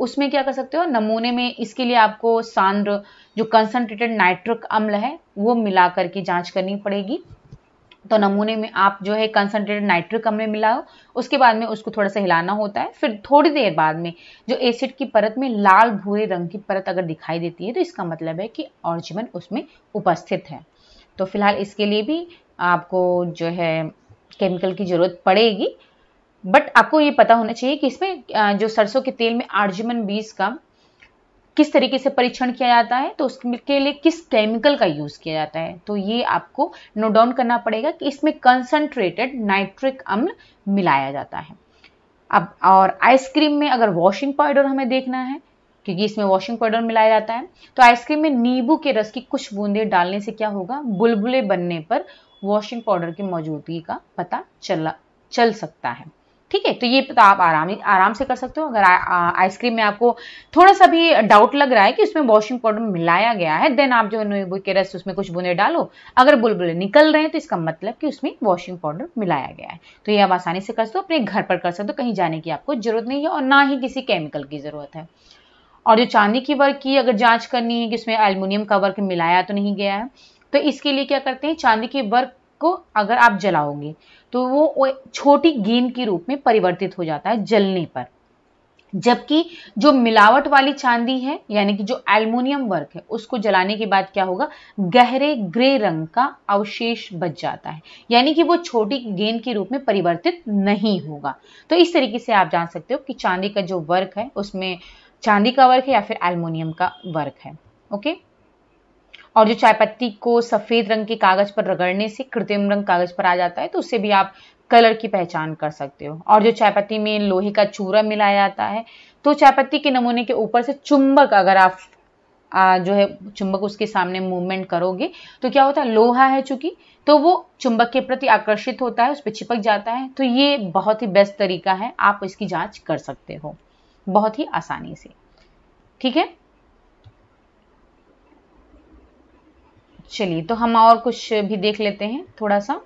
Speaker 1: उसमें क्या कर सकते हो नमूने में इसके लिए आपको सांद्र जो कंसनट्रेटेड नाइट्रिक अम्ल है वो मिला करके जाँच करनी पड़ेगी तो नमूने में आप जो है कंसनट्रेटेड नाइट्रिक अम्ल मिलाओ उसके बाद में उसको थोड़ा सा हिलाना होता है फिर थोड़ी देर बाद में जो एसिड की परत में लाल भूरे रंग की परत अगर दिखाई देती है तो इसका मतलब है कि ऑर्जिमन उसमें उपस्थित है तो फिलहाल इसके लिए भी आपको जो है केमिकल की ज़रूरत पड़ेगी बट आपको ये पता होना चाहिए कि इसमें जो सरसों के तेल में आर्जुमन बीज का किस तरीके से परीक्षण किया जाता है तो उसके लिए किस केमिकल का यूज़ किया जाता है तो ये आपको नोट डाउन करना पड़ेगा कि इसमें कंसनट्रेटेड नाइट्रिक अम्ल मिलाया जाता है अब और आइसक्रीम में अगर वॉशिंग पाउडर हमें देखना है क्योंकि इसमें वॉशिंग पाउडर मिलाया जाता है तो आइसक्रीम में नींबू के रस की कुछ बूंदे डालने से क्या होगा बुलबुले बनने पर वॉशिंग पाउडर की मौजूदगी का पता चला चल सकता है ठीक है तो ये तो आप आराम आराम से कर सकते हो अगर आइसक्रीम में आपको थोड़ा सा भी डाउट लग रहा है कि उसमें वॉशिंग पाउडर मिलाया गया है देन आप जो नींबू के रस उसमें कुछ बुने डालो अगर बुलबुले निकल रहे हैं तो इसका मतलब कि उसमें वॉशिंग पाउडर मिलाया गया है तो ये आप आसानी से कर सकते हो अपने घर पर कर सकते हो कहीं जाने की आपको जरूरत नहीं है और ना ही किसी केमिकल की जरूरत है और जो चांदी की वर्क की अगर जाँच करनी है कि उसमें एल्यूमिनियम का वर्क मिलाया तो नहीं गया है तो इसके लिए क्या करते हैं चांदी के वर्क को अगर आप जलाओगे तो वो छोटी गेंद के रूप में परिवर्तित हो जाता है जलने पर जबकि जो मिलावट वाली चांदी है यानी कि जो एल्मोनियम वर्क है उसको जलाने के बाद क्या होगा गहरे ग्रे रंग का अवशेष बच जाता है यानी कि वो छोटी गेंद के रूप में परिवर्तित नहीं होगा तो इस तरीके से आप जान सकते हो कि चांदी का जो वर्क है उसमें चांदी का वर्क है या फिर एल्मोनियम का वर्क है ओके और जो चाय पत्ती को सफ़ेद रंग के कागज़ पर रगड़ने से कृत्रिम रंग कागज़ पर आ जाता है तो उससे भी आप कलर की पहचान कर सकते हो और जो चाय पत्ती में लोहे का चूरा मिलाया जाता है तो चाय पत्ती के नमूने के ऊपर से चुंबक अगर आप आ, जो है चुंबक उसके सामने मूवमेंट करोगे तो क्या होता है लोहा है चूंकि तो वो चुंबक के प्रति आकर्षित होता है उस पर चिपक जाता है तो ये बहुत ही बेस्ट तरीका है आप इसकी जांच कर सकते हो बहुत ही आसानी से ठीक है चलिए तो हम और कुछ भी देख लेते हैं थोड़ा सा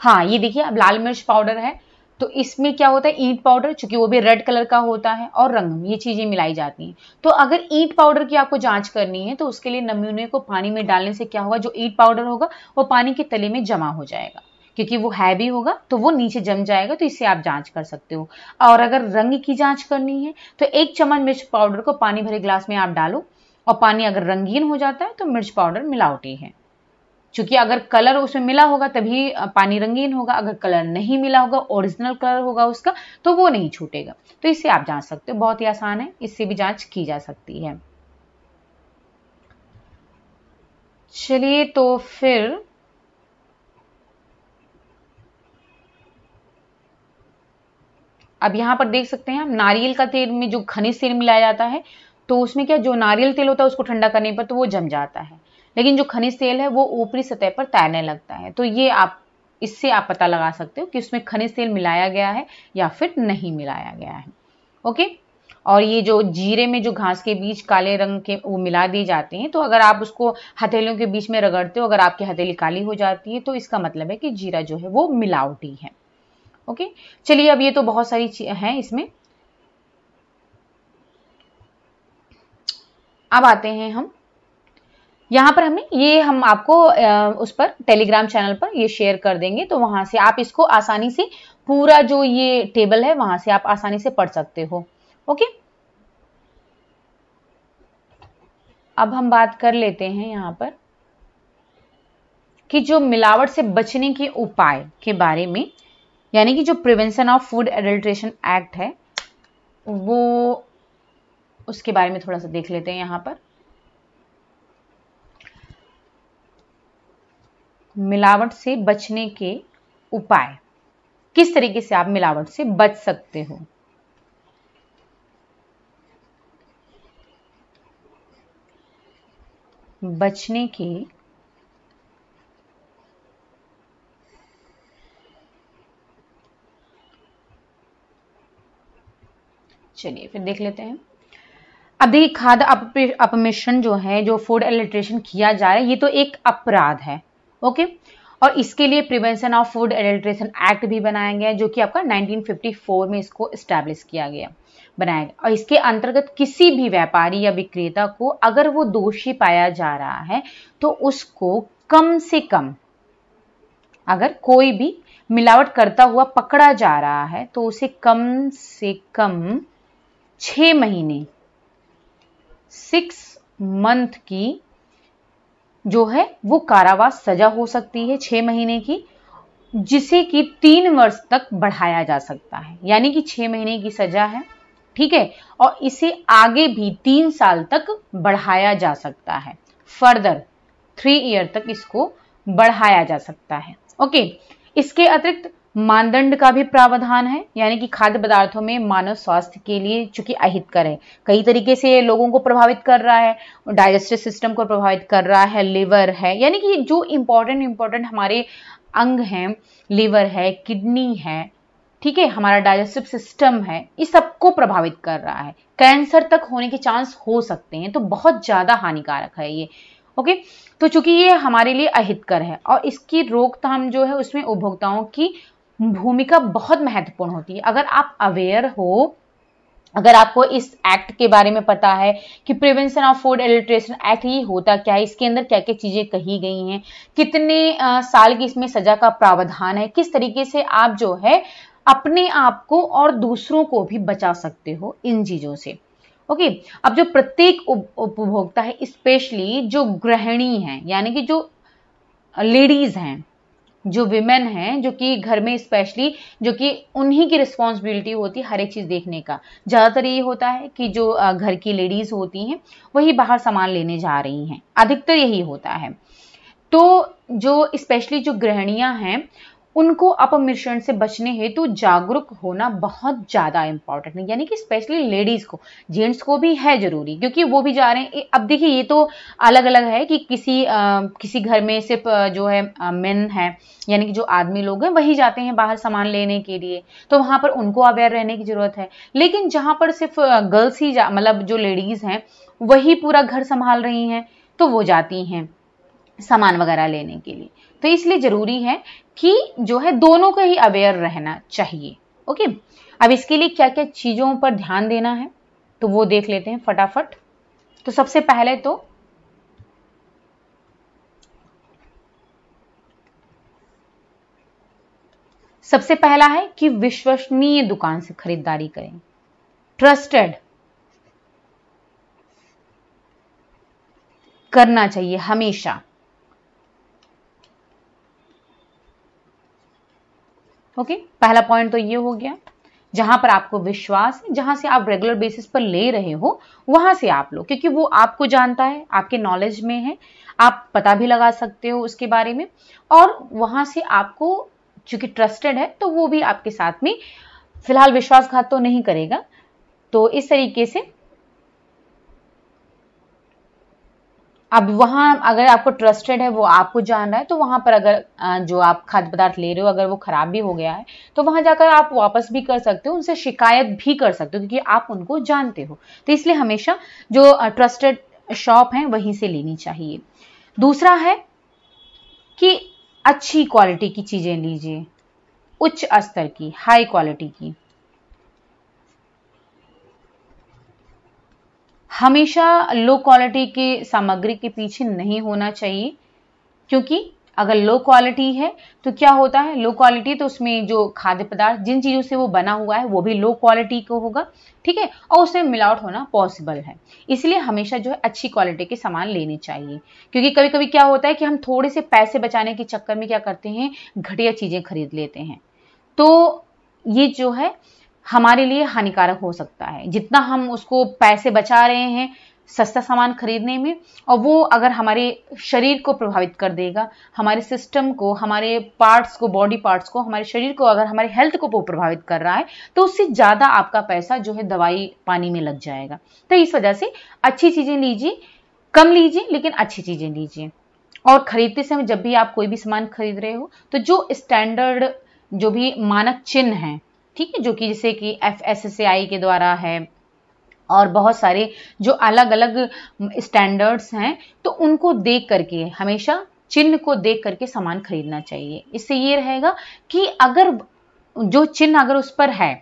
Speaker 1: हाँ ये देखिए अब लाल मिर्च पाउडर है तो इसमें क्या होता है ईंट पाउडर चूंकि वो भी रेड कलर का होता है और रंग ये चीज़ें मिलाई जाती हैं तो अगर ईंट पाउडर की आपको जांच करनी है तो उसके लिए नमूने को पानी में डालने से क्या होगा जो ईंट पाउडर होगा वो पानी के तले में जमा हो जाएगा क्योंकि वो हैवी होगा तो वो नीचे जम जाएगा तो इससे आप जांच कर सकते हो और अगर रंग की जांच करनी है तो एक चम्मच मिर्च पाउडर को पानी भरे ग्लास में आप डालो और पानी अगर रंगीन हो जाता है तो मिर्च पाउडर मिलावटी है क्योंकि अगर कलर उसमें मिला होगा तभी पानी रंगीन होगा अगर कलर नहीं मिला होगा ओरिजिनल कलर होगा उसका तो वो नहीं छूटेगा तो इससे आप जांच सकते हो बहुत ही आसान है इससे भी जांच की जा सकती है चलिए तो फिर अब यहां पर देख सकते हैं हम नारियल का तेल में जो खनिज तेल मिलाया जाता है तो उसमें क्या जो नारियल तेल होता है उसको ठंडा करने पर तो वो जम जाता है लेकिन जो खनिज तेल है वो ऊपरी सतह पर तैरने लगता है तो ये आप इससे आप पता लगा सकते हो कि उसमें खनिज तेल मिलाया गया है या फिर नहीं मिलाया गया है ओके और ये जो जीरे में जो घास के बीच काले रंग के वो मिला दिए जाते हैं तो अगर आप उसको हथेलियों के बीच में रगड़ते हो अगर आपकी हथेली काली हो जाती है तो इसका मतलब है कि जीरा जो है वो मिलावटी है ओके चलिए अब ये तो बहुत सारी हैं इसमें अब आते हैं हम यहाँ पर हमें ये हम आपको उस पर टेलीग्राम चैनल पर ये शेयर कर देंगे तो वहां से आप इसको आसानी से पूरा जो ये टेबल है वहां से आप आसानी से पढ़ सकते हो ओके अब हम बात कर लेते हैं यहाँ पर कि जो मिलावट से बचने के उपाय के बारे में यानी कि जो prevention of food adulteration act है वो उसके बारे में थोड़ा सा देख लेते हैं यहाँ पर मिलावट से बचने के उपाय किस तरीके से आप मिलावट से बच सकते हो बचने के चलिए फिर देख लेते हैं अब देखिए खाद्य अपमिश्रण जो है जो फूड एडल्ट्रेशन किया जा रहा है ये तो एक अपराध है ओके और इसके लिए prevention of food adulteration act भी बनाया गया जो कि आपका 1954 में इसको इस्टेब्लिश किया गया बनाया गया और इसके अंतर्गत किसी भी व्यापारी या विक्रेता को अगर वो दोषी पाया जा रहा है तो उसको कम से कम अगर कोई भी मिलावट करता हुआ पकड़ा जा रहा है तो उसे कम से कम छ महीने सिक्स मंथ की जो है वो कारावास सजा हो सकती है छह महीने की जिसे कि तीन वर्ष तक बढ़ाया जा सकता है यानी कि छह महीने की सजा है ठीक है और इसे आगे भी तीन साल तक बढ़ाया जा सकता है फर्दर थ्री ईयर तक इसको बढ़ाया जा सकता है ओके इसके अतिरिक्त मानदंड का भी प्रावधान है यानी कि खाद्य पदार्थों में मानव स्वास्थ्य के लिए चूंकि अहितकर है कई तरीके से लोगों को प्रभावित कर रहा है डाइजेस्टिव सिस्टम को प्रभावित कर रहा है लिवर है यानी कि जो इम्पोर्टेंट इम्पोर्टेंट हमारे अंग हैं लिवर है किडनी है ठीक है हमारा डाइजेस्टिव सिस्टम है इस सबको प्रभावित कर रहा है कैंसर तक होने के चांस हो सकते हैं तो बहुत ज़्यादा हानिकारक है ये ओके तो चूंकि ये हमारे लिए अहितकर है और इसकी रोकथाम जो है उसमें उपभोक्ताओं की भूमिका बहुत महत्वपूर्ण होती है अगर आप अवेयर हो अगर आपको इस एक्ट के बारे में पता है कि prevention of food adulteration act ये होता क्या है इसके अंदर क्या क्या चीज़ें कही गई हैं कितने साल की इसमें सजा का प्रावधान है किस तरीके से आप जो है अपने आप को और दूसरों को भी बचा सकते हो इन चीज़ों से ओके अब जो प्रत्येक उपभोक्ता है स्पेशली जो गृहिणी है यानी कि जो लेडीज हैं जो विमेन हैं जो कि घर में स्पेशली जो कि उन्हीं की रिस्पॉन्सिबिलिटी होती है हर एक चीज़ देखने का ज़्यादातर ये होता है कि जो घर की लेडीज़ होती हैं वही बाहर सामान लेने जा रही हैं अधिकतर यही होता है तो जो स्पेशली जो गृहणियाँ हैं उनको अपमिश्रण से बचने हेतु जागरूक होना बहुत ज़्यादा इंपॉर्टेंट है यानी कि स्पेशली लेडीज़ को जेंट्स को भी है ज़रूरी क्योंकि वो भी जा रहे हैं अब देखिए ये तो अलग अलग है कि किसी आ, किसी घर में सिर्फ जो है मेन है यानी कि जो आदमी लोग हैं वही जाते हैं बाहर सामान लेने के लिए तो वहां पर उनको अवेयर रहने की ज़रूरत है लेकिन जहां पर सिर्फ गर्ल्स ही मतलब जो लेडीज़ हैं वही पूरा घर संभाल रही हैं तो वो जाती हैं सामान वगैरह लेने के लिए तो इसलिए जरूरी है कि जो है दोनों का ही अवेयर रहना चाहिए ओके अब इसके लिए क्या क्या चीज़ों पर ध्यान देना है तो वो देख लेते हैं फटाफट तो सबसे पहले तो सबसे पहला है कि विश्वसनीय दुकान से खरीदारी करें ट्रस्टेड करना चाहिए हमेशा ओके पहला पॉइंट तो ये हो गया जहां पर आपको विश्वास है जहां से आप रेगुलर बेसिस पर ले रहे हो वहां से आप लो क्योंकि वो आपको जानता है आपके नॉलेज में है आप पता भी लगा सकते हो उसके बारे में और वहां से आपको चूंकि ट्रस्टेड है तो वो भी आपके साथ में फिलहाल विश्वासघात तो नहीं करेगा तो इस तरीके से अब वहाँ अगर आपको ट्रस्टेड है वो आपको जान रहा है तो वहाँ पर अगर जो आप खाद्य पदार्थ ले रहे हो अगर वो ख़राब भी हो गया है तो वहाँ जाकर आप वापस भी कर सकते हो उनसे शिकायत भी कर सकते हो क्योंकि आप उनको जानते हो तो इसलिए हमेशा जो ट्रस्टेड शॉप है वहीं से लेनी चाहिए दूसरा है कि अच्छी क्वालिटी की चीज़ें लीजिए उच्च स्तर की हाई क्वालिटी की हमेशा लो क्वालिटी के सामग्री के पीछे नहीं होना चाहिए क्योंकि अगर लो क्वालिटी है तो क्या होता है लो क्वालिटी तो उसमें जो खाद्य पदार्थ जिन चीज़ों से वो बना हुआ है वो भी लो क्वालिटी को होगा ठीक है और उसमें मिलावट होना पॉसिबल है इसलिए हमेशा जो है अच्छी क्वालिटी के सामान लेने चाहिए क्योंकि कभी कभी क्या होता है कि हम थोड़े से पैसे बचाने के चक्कर में क्या करते हैं घटिया चीज़ें खरीद लेते हैं तो ये जो है हमारे लिए हानिकारक हो सकता है जितना हम उसको पैसे बचा रहे हैं सस्ता सामान खरीदने में और वो अगर हमारे शरीर को प्रभावित कर देगा हमारे सिस्टम को हमारे पार्ट्स को बॉडी पार्ट्स को हमारे शरीर को अगर हमारे हेल्थ को वो प्रभावित कर रहा है तो उससे ज़्यादा आपका पैसा जो है दवाई पानी में लग जाएगा तो इस वजह से अच्छी चीज़ें लीजिए कम लीजिए लेकिन अच्छी चीज़ें लीजिए और खरीदते समय जब भी आप कोई भी सामान खरीद रहे हो तो जो स्टैंडर्ड जो भी मानक चिन्ह हैं ठीक है जो कि जैसे कि एफ आई के द्वारा है और बहुत सारे जो अलग अलग स्टैंडर्ड्स हैं तो उनको देख करके हमेशा चिन्ह को देख करके सामान खरीदना चाहिए इससे ये रहेगा कि अगर जो चिन्ह अगर उस पर है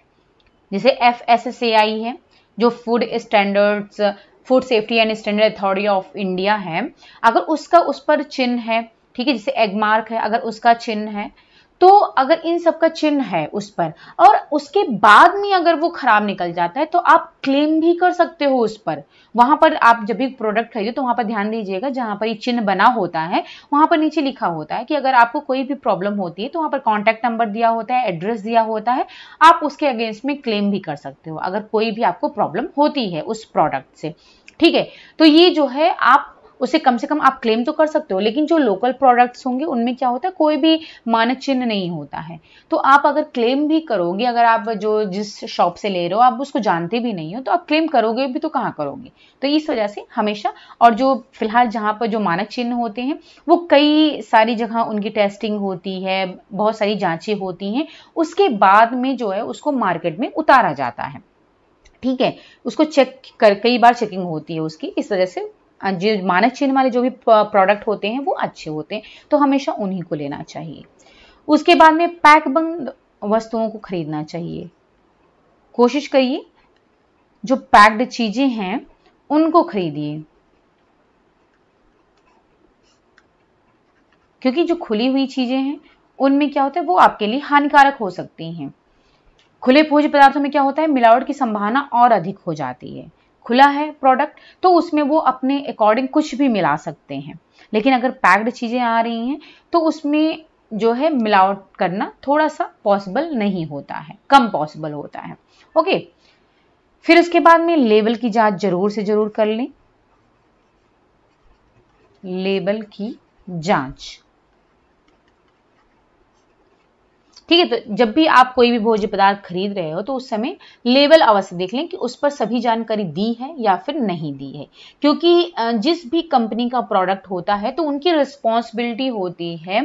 Speaker 1: जैसे एफ एस आई है जो food standards food safety and standard authority of India है अगर उसका उस पर चिन्ह है ठीक है जैसे एगमार्क है अगर उसका चिन्ह है तो अगर इन सब का चिन्ह है उस पर और उसके बाद में अगर वो खराब निकल जाता है तो आप क्लेम भी कर सकते हो उस पर वहां पर आप जब भी प्रोडक्ट खरीदो तो वहां पर ध्यान दीजिएगा जहां पर ये चिन्ह बना होता है वहां पर नीचे लिखा होता है कि अगर आपको कोई भी प्रॉब्लम होती है तो वहां पर कॉन्टैक्ट नंबर दिया होता है एड्रेस दिया होता है आप उसके अगेंस्ट में क्लेम भी कर सकते हो अगर कोई भी आपको प्रॉब्लम होती है उस प्रोडक्ट से ठीक है तो ये जो है आप उसे कम से कम आप क्लेम तो कर सकते हो लेकिन जो लोकल प्रोडक्ट्स होंगे उनमें क्या होता है कोई भी मानक चिन्ह नहीं होता है तो आप अगर क्लेम भी करोगे अगर आप जो जिस शॉप से ले रहे हो आप उसको जानते भी नहीं हो तो आप क्लेम करोगे भी तो कहाँ करोगे तो इस वजह से हमेशा और जो फिलहाल जहाँ पर जो मानक चिन्ह होते हैं वो कई सारी जगह उनकी टेस्टिंग होती है बहुत सारी जाँचें होती हैं उसके बाद में जो है उसको मार्केट में उतारा जाता है ठीक है उसको चेक कर कई बार चेकिंग होती है उसकी इस वजह से जो मानक चिन्ह वाले जो भी प्रोडक्ट होते हैं वो अच्छे होते हैं तो हमेशा उन्हीं को लेना चाहिए उसके बाद में पैकबंद वस्तुओं को खरीदना चाहिए कोशिश करिए जो पैक्ड चीजें हैं उनको खरीदिए क्योंकि जो खुली हुई चीजें हैं उनमें क्या होता है वो आपके लिए हानिकारक हो सकती हैं खुले भोज्य पदार्थों में क्या होता है मिलावट की संभावना और अधिक हो जाती है खुला है प्रोडक्ट तो उसमें वो अपने अकॉर्डिंग कुछ भी मिला सकते हैं लेकिन अगर पैक्ड चीज़ें आ रही हैं तो उसमें जो है मिलावट करना थोड़ा सा पॉसिबल नहीं होता है कम पॉसिबल होता है ओके फिर उसके बाद में लेबल की जांच जरूर से जरूर कर लें लेबल की जांच ठीक है तो जब भी आप कोई भी भोज्य पदार्थ खरीद रहे हो तो उस समय लेबल अवश्य देख लें कि उस पर सभी जानकारी दी है या फिर नहीं दी है क्योंकि जिस भी कंपनी का प्रोडक्ट होता है तो उनकी रिस्पॉन्सिबिलिटी होती है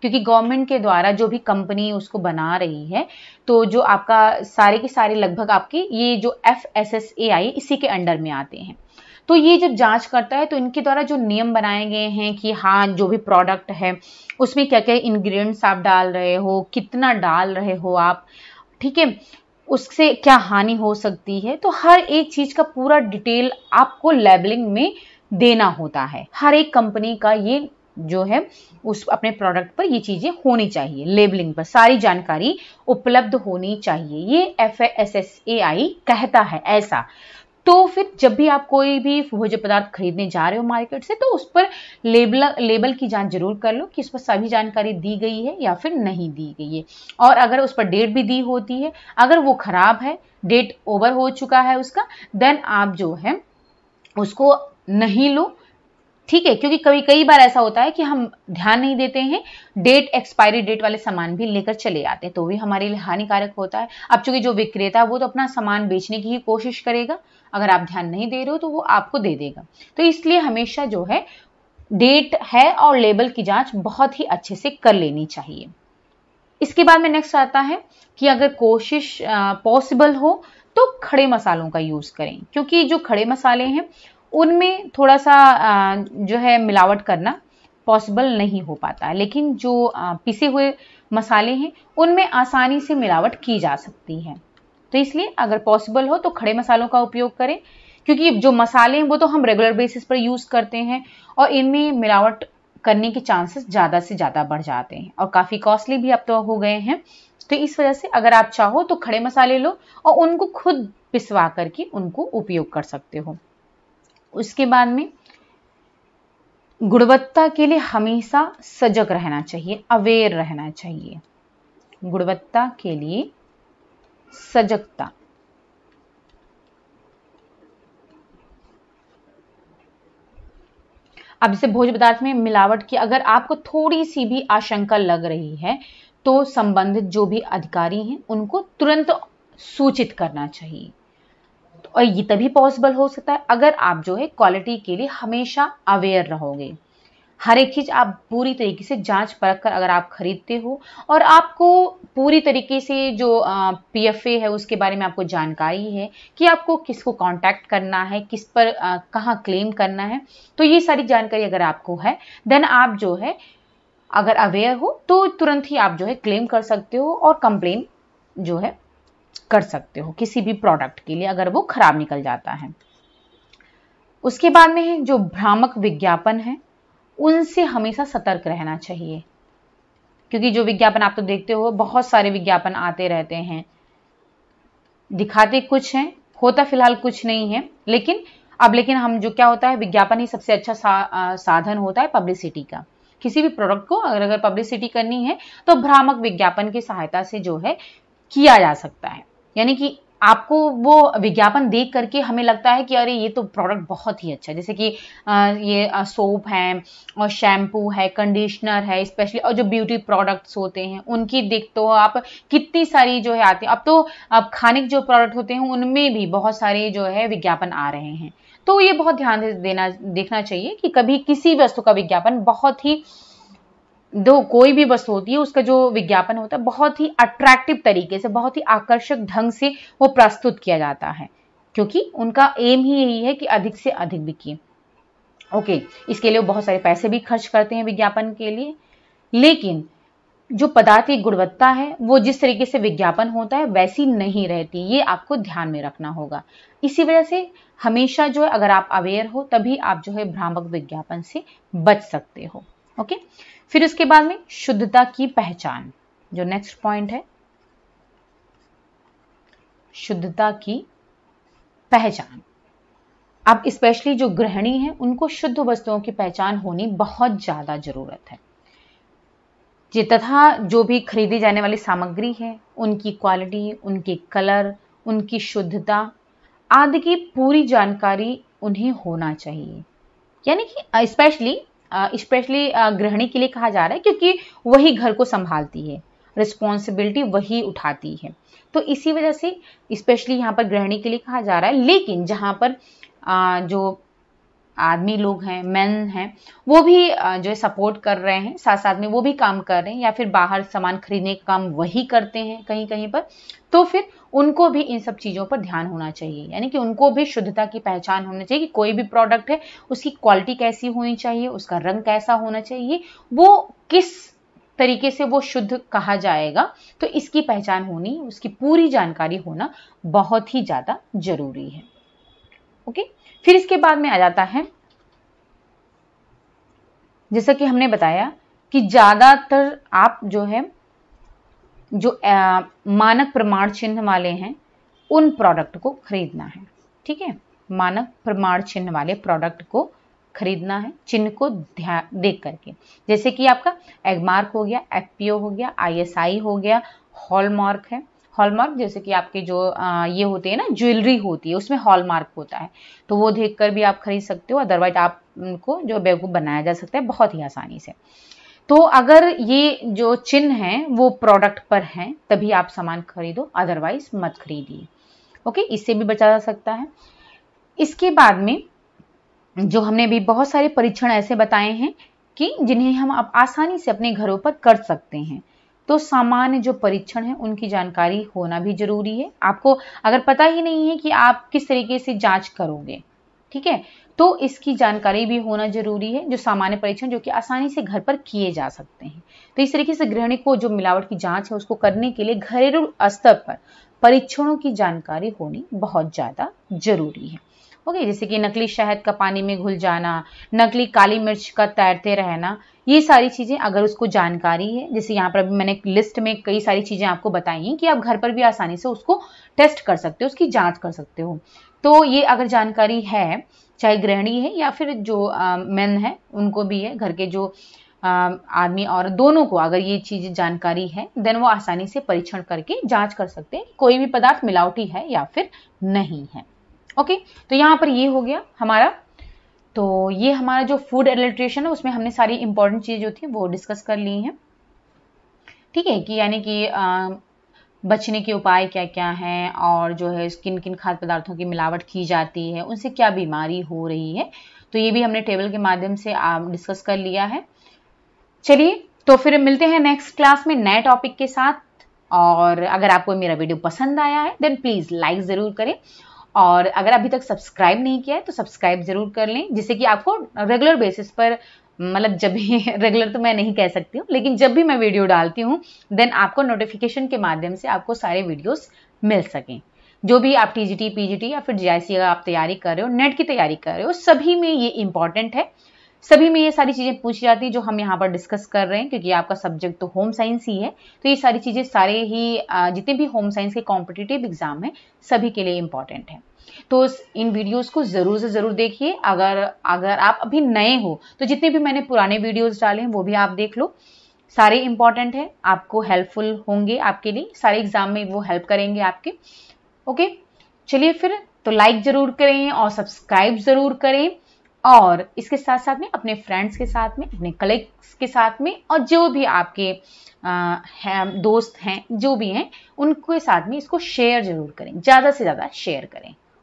Speaker 1: क्योंकि गवर्नमेंट के द्वारा जो भी कंपनी उसको बना रही है तो जो आपका सारे के सारे लगभग आपके ये जो F S S A I इसी के अंडर में आते हैं तो ये जब जांच करता है तो इनके द्वारा जो नियम बनाए गए हैं कि हाँ जो भी प्रोडक्ट है उसमें क्या क्या इंग्रेडिएंट्स आप डाल रहे हो कितना डाल रहे हो आप ठीक है उससे क्या हानि हो सकती है तो हर एक चीज का पूरा डिटेल आपको लेबलिंग में देना होता है हर एक कंपनी का ये जो है उस अपने प्रोडक्ट पर ये चीज़ें होनी चाहिए लेबलिंग पर सारी जानकारी उपलब्ध होनी चाहिए ये F S S A I कहता है ऐसा तो फिर जब भी आप कोई भी भोज्य पदार्थ खरीदने जा रहे हो मार्केट से तो उस पर लेबल लेबल की जांच जरूर कर लो कि उस पर सभी जानकारी दी गई है या फिर नहीं दी गई है और अगर उस पर डेट भी दी होती है अगर वो खराब है डेट ओवर हो चुका है उसका देन आप जो है उसको नहीं लो ठीक है क्योंकि कभी कई बार ऐसा होता है कि हम ध्यान नहीं देते हैं डेट एक्सपायरी डेट वाले सामान भी लेकर चले आते हैं तो भी हमारे लिए हानिकारक होता है अब चूंकि जो विक्रेता है वो तो अपना सामान बेचने की ही कोशिश करेगा अगर आप ध्यान नहीं दे रहे हो तो वो आपको दे देगा तो इसलिए हमेशा जो है डेट है और लेबल की जांच बहुत ही अच्छे से कर लेनी चाहिए इसके बाद में नेक्स्ट आता है कि अगर कोशिश पॉसिबल हो तो खड़े मसालों का यूज़ करें क्योंकि जो खड़े मसाले हैं उनमें थोड़ा सा आ, जो है मिलावट करना पॉसिबल नहीं हो पाता है लेकिन जो पिसे हुए मसाले हैं उनमें आसानी से मिलावट की जा सकती है तो इसलिए अगर पॉसिबल हो तो खड़े मसालों का उपयोग करें क्योंकि जो मसाले हैं वो तो हम रेगुलर बेसिस पर यूज़ करते हैं और इनमें मिलावट करने के चांसेस ज़्यादा से ज़्यादा बढ़ जाते हैं और काफ़ी कॉस्टली भी अब तो हो गए हैं तो इस वजह से अगर आप चाहो तो खड़े मसाले लो और उनको खुद पिसवा करके उनको उपयोग कर सकते हो उसके बाद में गुणवत्ता के लिए हमेशा सजग रहना चाहिए अवेयर रहना चाहिए गुणवत्ता के लिए सजगता अब इसे भोज पदार्थ में मिलावट की अगर आपको थोड़ी सी भी आशंका लग रही है तो संबंधित जो भी अधिकारी हैं उनको तुरंत सूचित करना चाहिए और ये तभी पॉसिबल हो सकता है अगर आप जो है क्वालिटी के लिए हमेशा अवेयर रहोगे हर एक चीज़ आप पूरी तरीके से जांच परख कर अगर आप खरीदते हो और आपको पूरी तरीके से जो पीएफए है उसके बारे में आपको जानकारी है कि आपको किसको कांटेक्ट करना है किस पर कहाँ क्लेम करना है तो ये सारी जानकारी अगर आपको है देन आप जो है अगर अवेयर हो तो तुरंत ही आप जो है क्लेम कर सकते हो और कंप्लेन जो है कर सकते हो किसी भी प्रोडक्ट के लिए अगर वो खराब निकल जाता है उसके बाद में है जो भ्रामक विज्ञापन है उनसे हमेशा सतर्क रहना चाहिए क्योंकि जो विज्ञापन आप तो देखते हो बहुत सारे विज्ञापन आते रहते हैं दिखाते कुछ हैं होता फिलहाल कुछ नहीं है लेकिन अब लेकिन हम जो क्या होता है विज्ञापन ही सबसे अच्छा सा, आ, साधन होता है पब्लिसिटी का किसी भी प्रोडक्ट को अगर अगर पब्लिसिटी करनी है तो भ्रामक विज्ञापन की सहायता से जो है किया जा सकता है यानी कि आपको वो विज्ञापन देख करके हमें लगता है कि अरे ये तो प्रोडक्ट बहुत ही अच्छा है जैसे कि ये सोप है और शैम्पू है कंडीशनर है स्पेशली और जो ब्यूटी प्रोडक्ट्स होते हैं उनकी देखते हो आप कितनी सारी जो है आती है अब तो अब खाने के जो प्रोडक्ट होते हैं उनमें भी बहुत सारे जो है विज्ञापन आ रहे हैं तो ये बहुत ध्यान देना देखना चाहिए कि कभी किसी वस्तु का विज्ञापन बहुत ही दो कोई भी वस्तु होती है उसका जो विज्ञापन होता है बहुत ही अट्रैक्टिव तरीके से बहुत ही आकर्षक ढंग से वो प्रस्तुत किया जाता है क्योंकि उनका एम ही यही है कि अधिक से अधिक बिकी ओके इसके लिए वो बहुत सारे पैसे भी खर्च करते हैं विज्ञापन के लिए लेकिन जो पदार्थ की गुणवत्ता है वो जिस तरीके से विज्ञापन होता है वैसी नहीं रहती ये आपको ध्यान में रखना होगा इसी वजह से हमेशा जो है अगर आप अवेयर हो तभी आप जो है भ्रामक विज्ञापन से बच सकते हो ओके फिर उसके बाद में शुद्धता की पहचान जो नेक्स्ट पॉइंट है शुद्धता की पहचान अब स्पेशली जो गृहिणी है उनको शुद्ध वस्तुओं की पहचान होनी बहुत ज़्यादा ज़रूरत है जी तथा जो भी खरीदी जाने वाली सामग्री है उनकी क्वालिटी उनके कलर उनकी शुद्धता आदि की पूरी जानकारी उन्हें होना चाहिए यानी कि स्पेशली स्पेशली गृहिणी के लिए कहा जा रहा है क्योंकि वही घर को संभालती है रिस्पॉन्सिबिलिटी वही उठाती है तो इसी वजह से स्पेशली यहाँ पर गृहिणी के लिए कहा जा रहा है लेकिन जहाँ पर आ, जो आदमी लोग हैं मेन हैं वो भी जो है सपोर्ट कर रहे हैं साथ साथ में वो भी काम कर रहे हैं या फिर बाहर सामान खरीदने का काम वही करते हैं कहीं कहीं पर तो फिर उनको भी इन सब चीज़ों पर ध्यान होना चाहिए यानी कि उनको भी शुद्धता की पहचान होनी चाहिए कि कोई भी प्रोडक्ट है उसकी क्वालिटी कैसी होनी चाहिए उसका रंग कैसा होना चाहिए वो किस तरीके से वो शुद्ध कहा जाएगा तो इसकी पहचान होनी उसकी पूरी जानकारी होना बहुत ही ज़्यादा जरूरी है ओके फिर इसके बाद में आ जाता है जैसा कि हमने बताया कि ज़्यादातर आप जो है जो आ, मानक प्रमाण चिन्ह वाले हैं उन प्रोडक्ट को खरीदना है ठीक है मानक प्रमाण चिन्ह वाले प्रोडक्ट को खरीदना है चिन्ह को ध्यान देख करके जैसे कि आपका एगमार्क हो गया एफपीओ हो गया आईएसआई हो गया हॉलमार्क है हॉलमार्क जैसे कि आपके जो ये होते हैं ना ज्वेलरी होती है उसमें हॉलमार्क होता है तो वो देखकर भी आप खरीद सकते हो अदरवाइज आपको जो बेवकूफ़ बनाया जा सकता है बहुत ही आसानी से तो अगर ये जो चिन्ह है वो प्रोडक्ट पर है तभी आप सामान खरीदो अदरवाइज मत खरीदिए ओके इससे भी बचा जा सकता है इसके बाद में जो हमने भी बहुत सारे परीक्षण ऐसे बताए हैं कि जिन्हें हम आप आसानी से अपने घरों पर कर सकते हैं तो सामान्य जो परीक्षण है उनकी जानकारी होना भी जरूरी है आपको अगर पता ही नहीं है कि आप किस तरीके से जांच करोगे ठीक है तो इसकी जानकारी भी होना जरूरी है जो सामान्य परीक्षण जो कि आसानी से घर पर किए जा सकते हैं तो इस तरीके से गृहणी को जो मिलावट की जांच है उसको करने के लिए घरेलू स्तर पर परीक्षणों की जानकारी होनी बहुत ज़्यादा जरूरी है ओके जैसे कि नकली शहद का पानी में घुल जाना नकली काली मिर्च का तैरते रहना ये सारी चीज़ें अगर उसको जानकारी है जैसे यहाँ पर अभी मैंने लिस्ट में कई सारी चीज़ें आपको बताई हैं कि आप घर पर भी आसानी से उसको टेस्ट कर सकते हो उसकी जांच कर सकते हो तो ये अगर जानकारी है चाहे गृहिणी है या फिर जो मैन है उनको भी है घर के जो आदमी और दोनों को अगर ये चीज जानकारी है देन वो आसानी से परीक्षण करके जांच कर सकते हैं कोई भी पदार्थ मिलावटी है या फिर नहीं है ओके तो यहाँ पर ये हो गया हमारा तो ये हमारा जो फूड एडल्ट्रेशन है उसमें हमने सारी इंपॉर्टेंट चीज जो थी वो डिस्कस कर ली है ठीक है कि यानी कि बचने के उपाय क्या क्या हैं और जो है किन किन खाद्य पदार्थों की मिलावट की जाती है उनसे क्या बीमारी हो रही है तो ये भी हमने टेबल के माध्यम से आप डिस्कस कर लिया है चलिए तो फिर मिलते हैं नेक्स्ट क्लास में नए टॉपिक के साथ और अगर आपको मेरा वीडियो पसंद आया है देन प्लीज़ लाइक ज़रूर करें और अगर अभी तक सब्सक्राइब नहीं किया है तो सब्सक्राइब ज़रूर कर लें जिससे कि आपको रेगुलर बेसिस पर मतलब जब भी रेगुलर तो मैं नहीं कह सकती हूँ लेकिन जब भी मैं वीडियो डालती हूँ देन आपको नोटिफिकेशन के माध्यम से आपको सारे वीडियोस मिल सकें जो भी आप टी पीजीटी या फिर जी का आप तैयारी कर रहे हो नेट की तैयारी कर रहे हो सभी में ये इंपॉर्टेंट है सभी में ये सारी चीज़ें पूछी जाती है जो हम यहाँ पर डिस्कस कर रहे हैं क्योंकि आपका सब्जेक्ट तो होम साइंस ही है तो ये सारी चीज़ें सारे ही जितने भी होम साइंस के कॉम्पिटिटिव एग्जाम हैं सभी के लिए इंपॉर्टेंट है तो इन वीडियोस को ज़रूर से ज़रूर देखिए अगर अगर आप अभी नए हो तो जितने भी मैंने पुराने वीडियोस डाले हैं वो भी आप देख लो सारे इंपॉर्टेंट हैं आपको हेल्पफुल होंगे आपके लिए सारे एग्ज़ाम में वो हेल्प करेंगे आपके ओके चलिए फिर तो लाइक ज़रूर करें और सब्सक्राइब ज़रूर करें और इसके साथ साथ में अपने फ्रेंड्स के साथ में अपने कलेक्स के साथ में और जो भी आपके आ, है, दोस्त हैं जो भी हैं उनके साथ में इसको शेयर ज़रूर करें ज़्यादा से ज़्यादा शेयर करें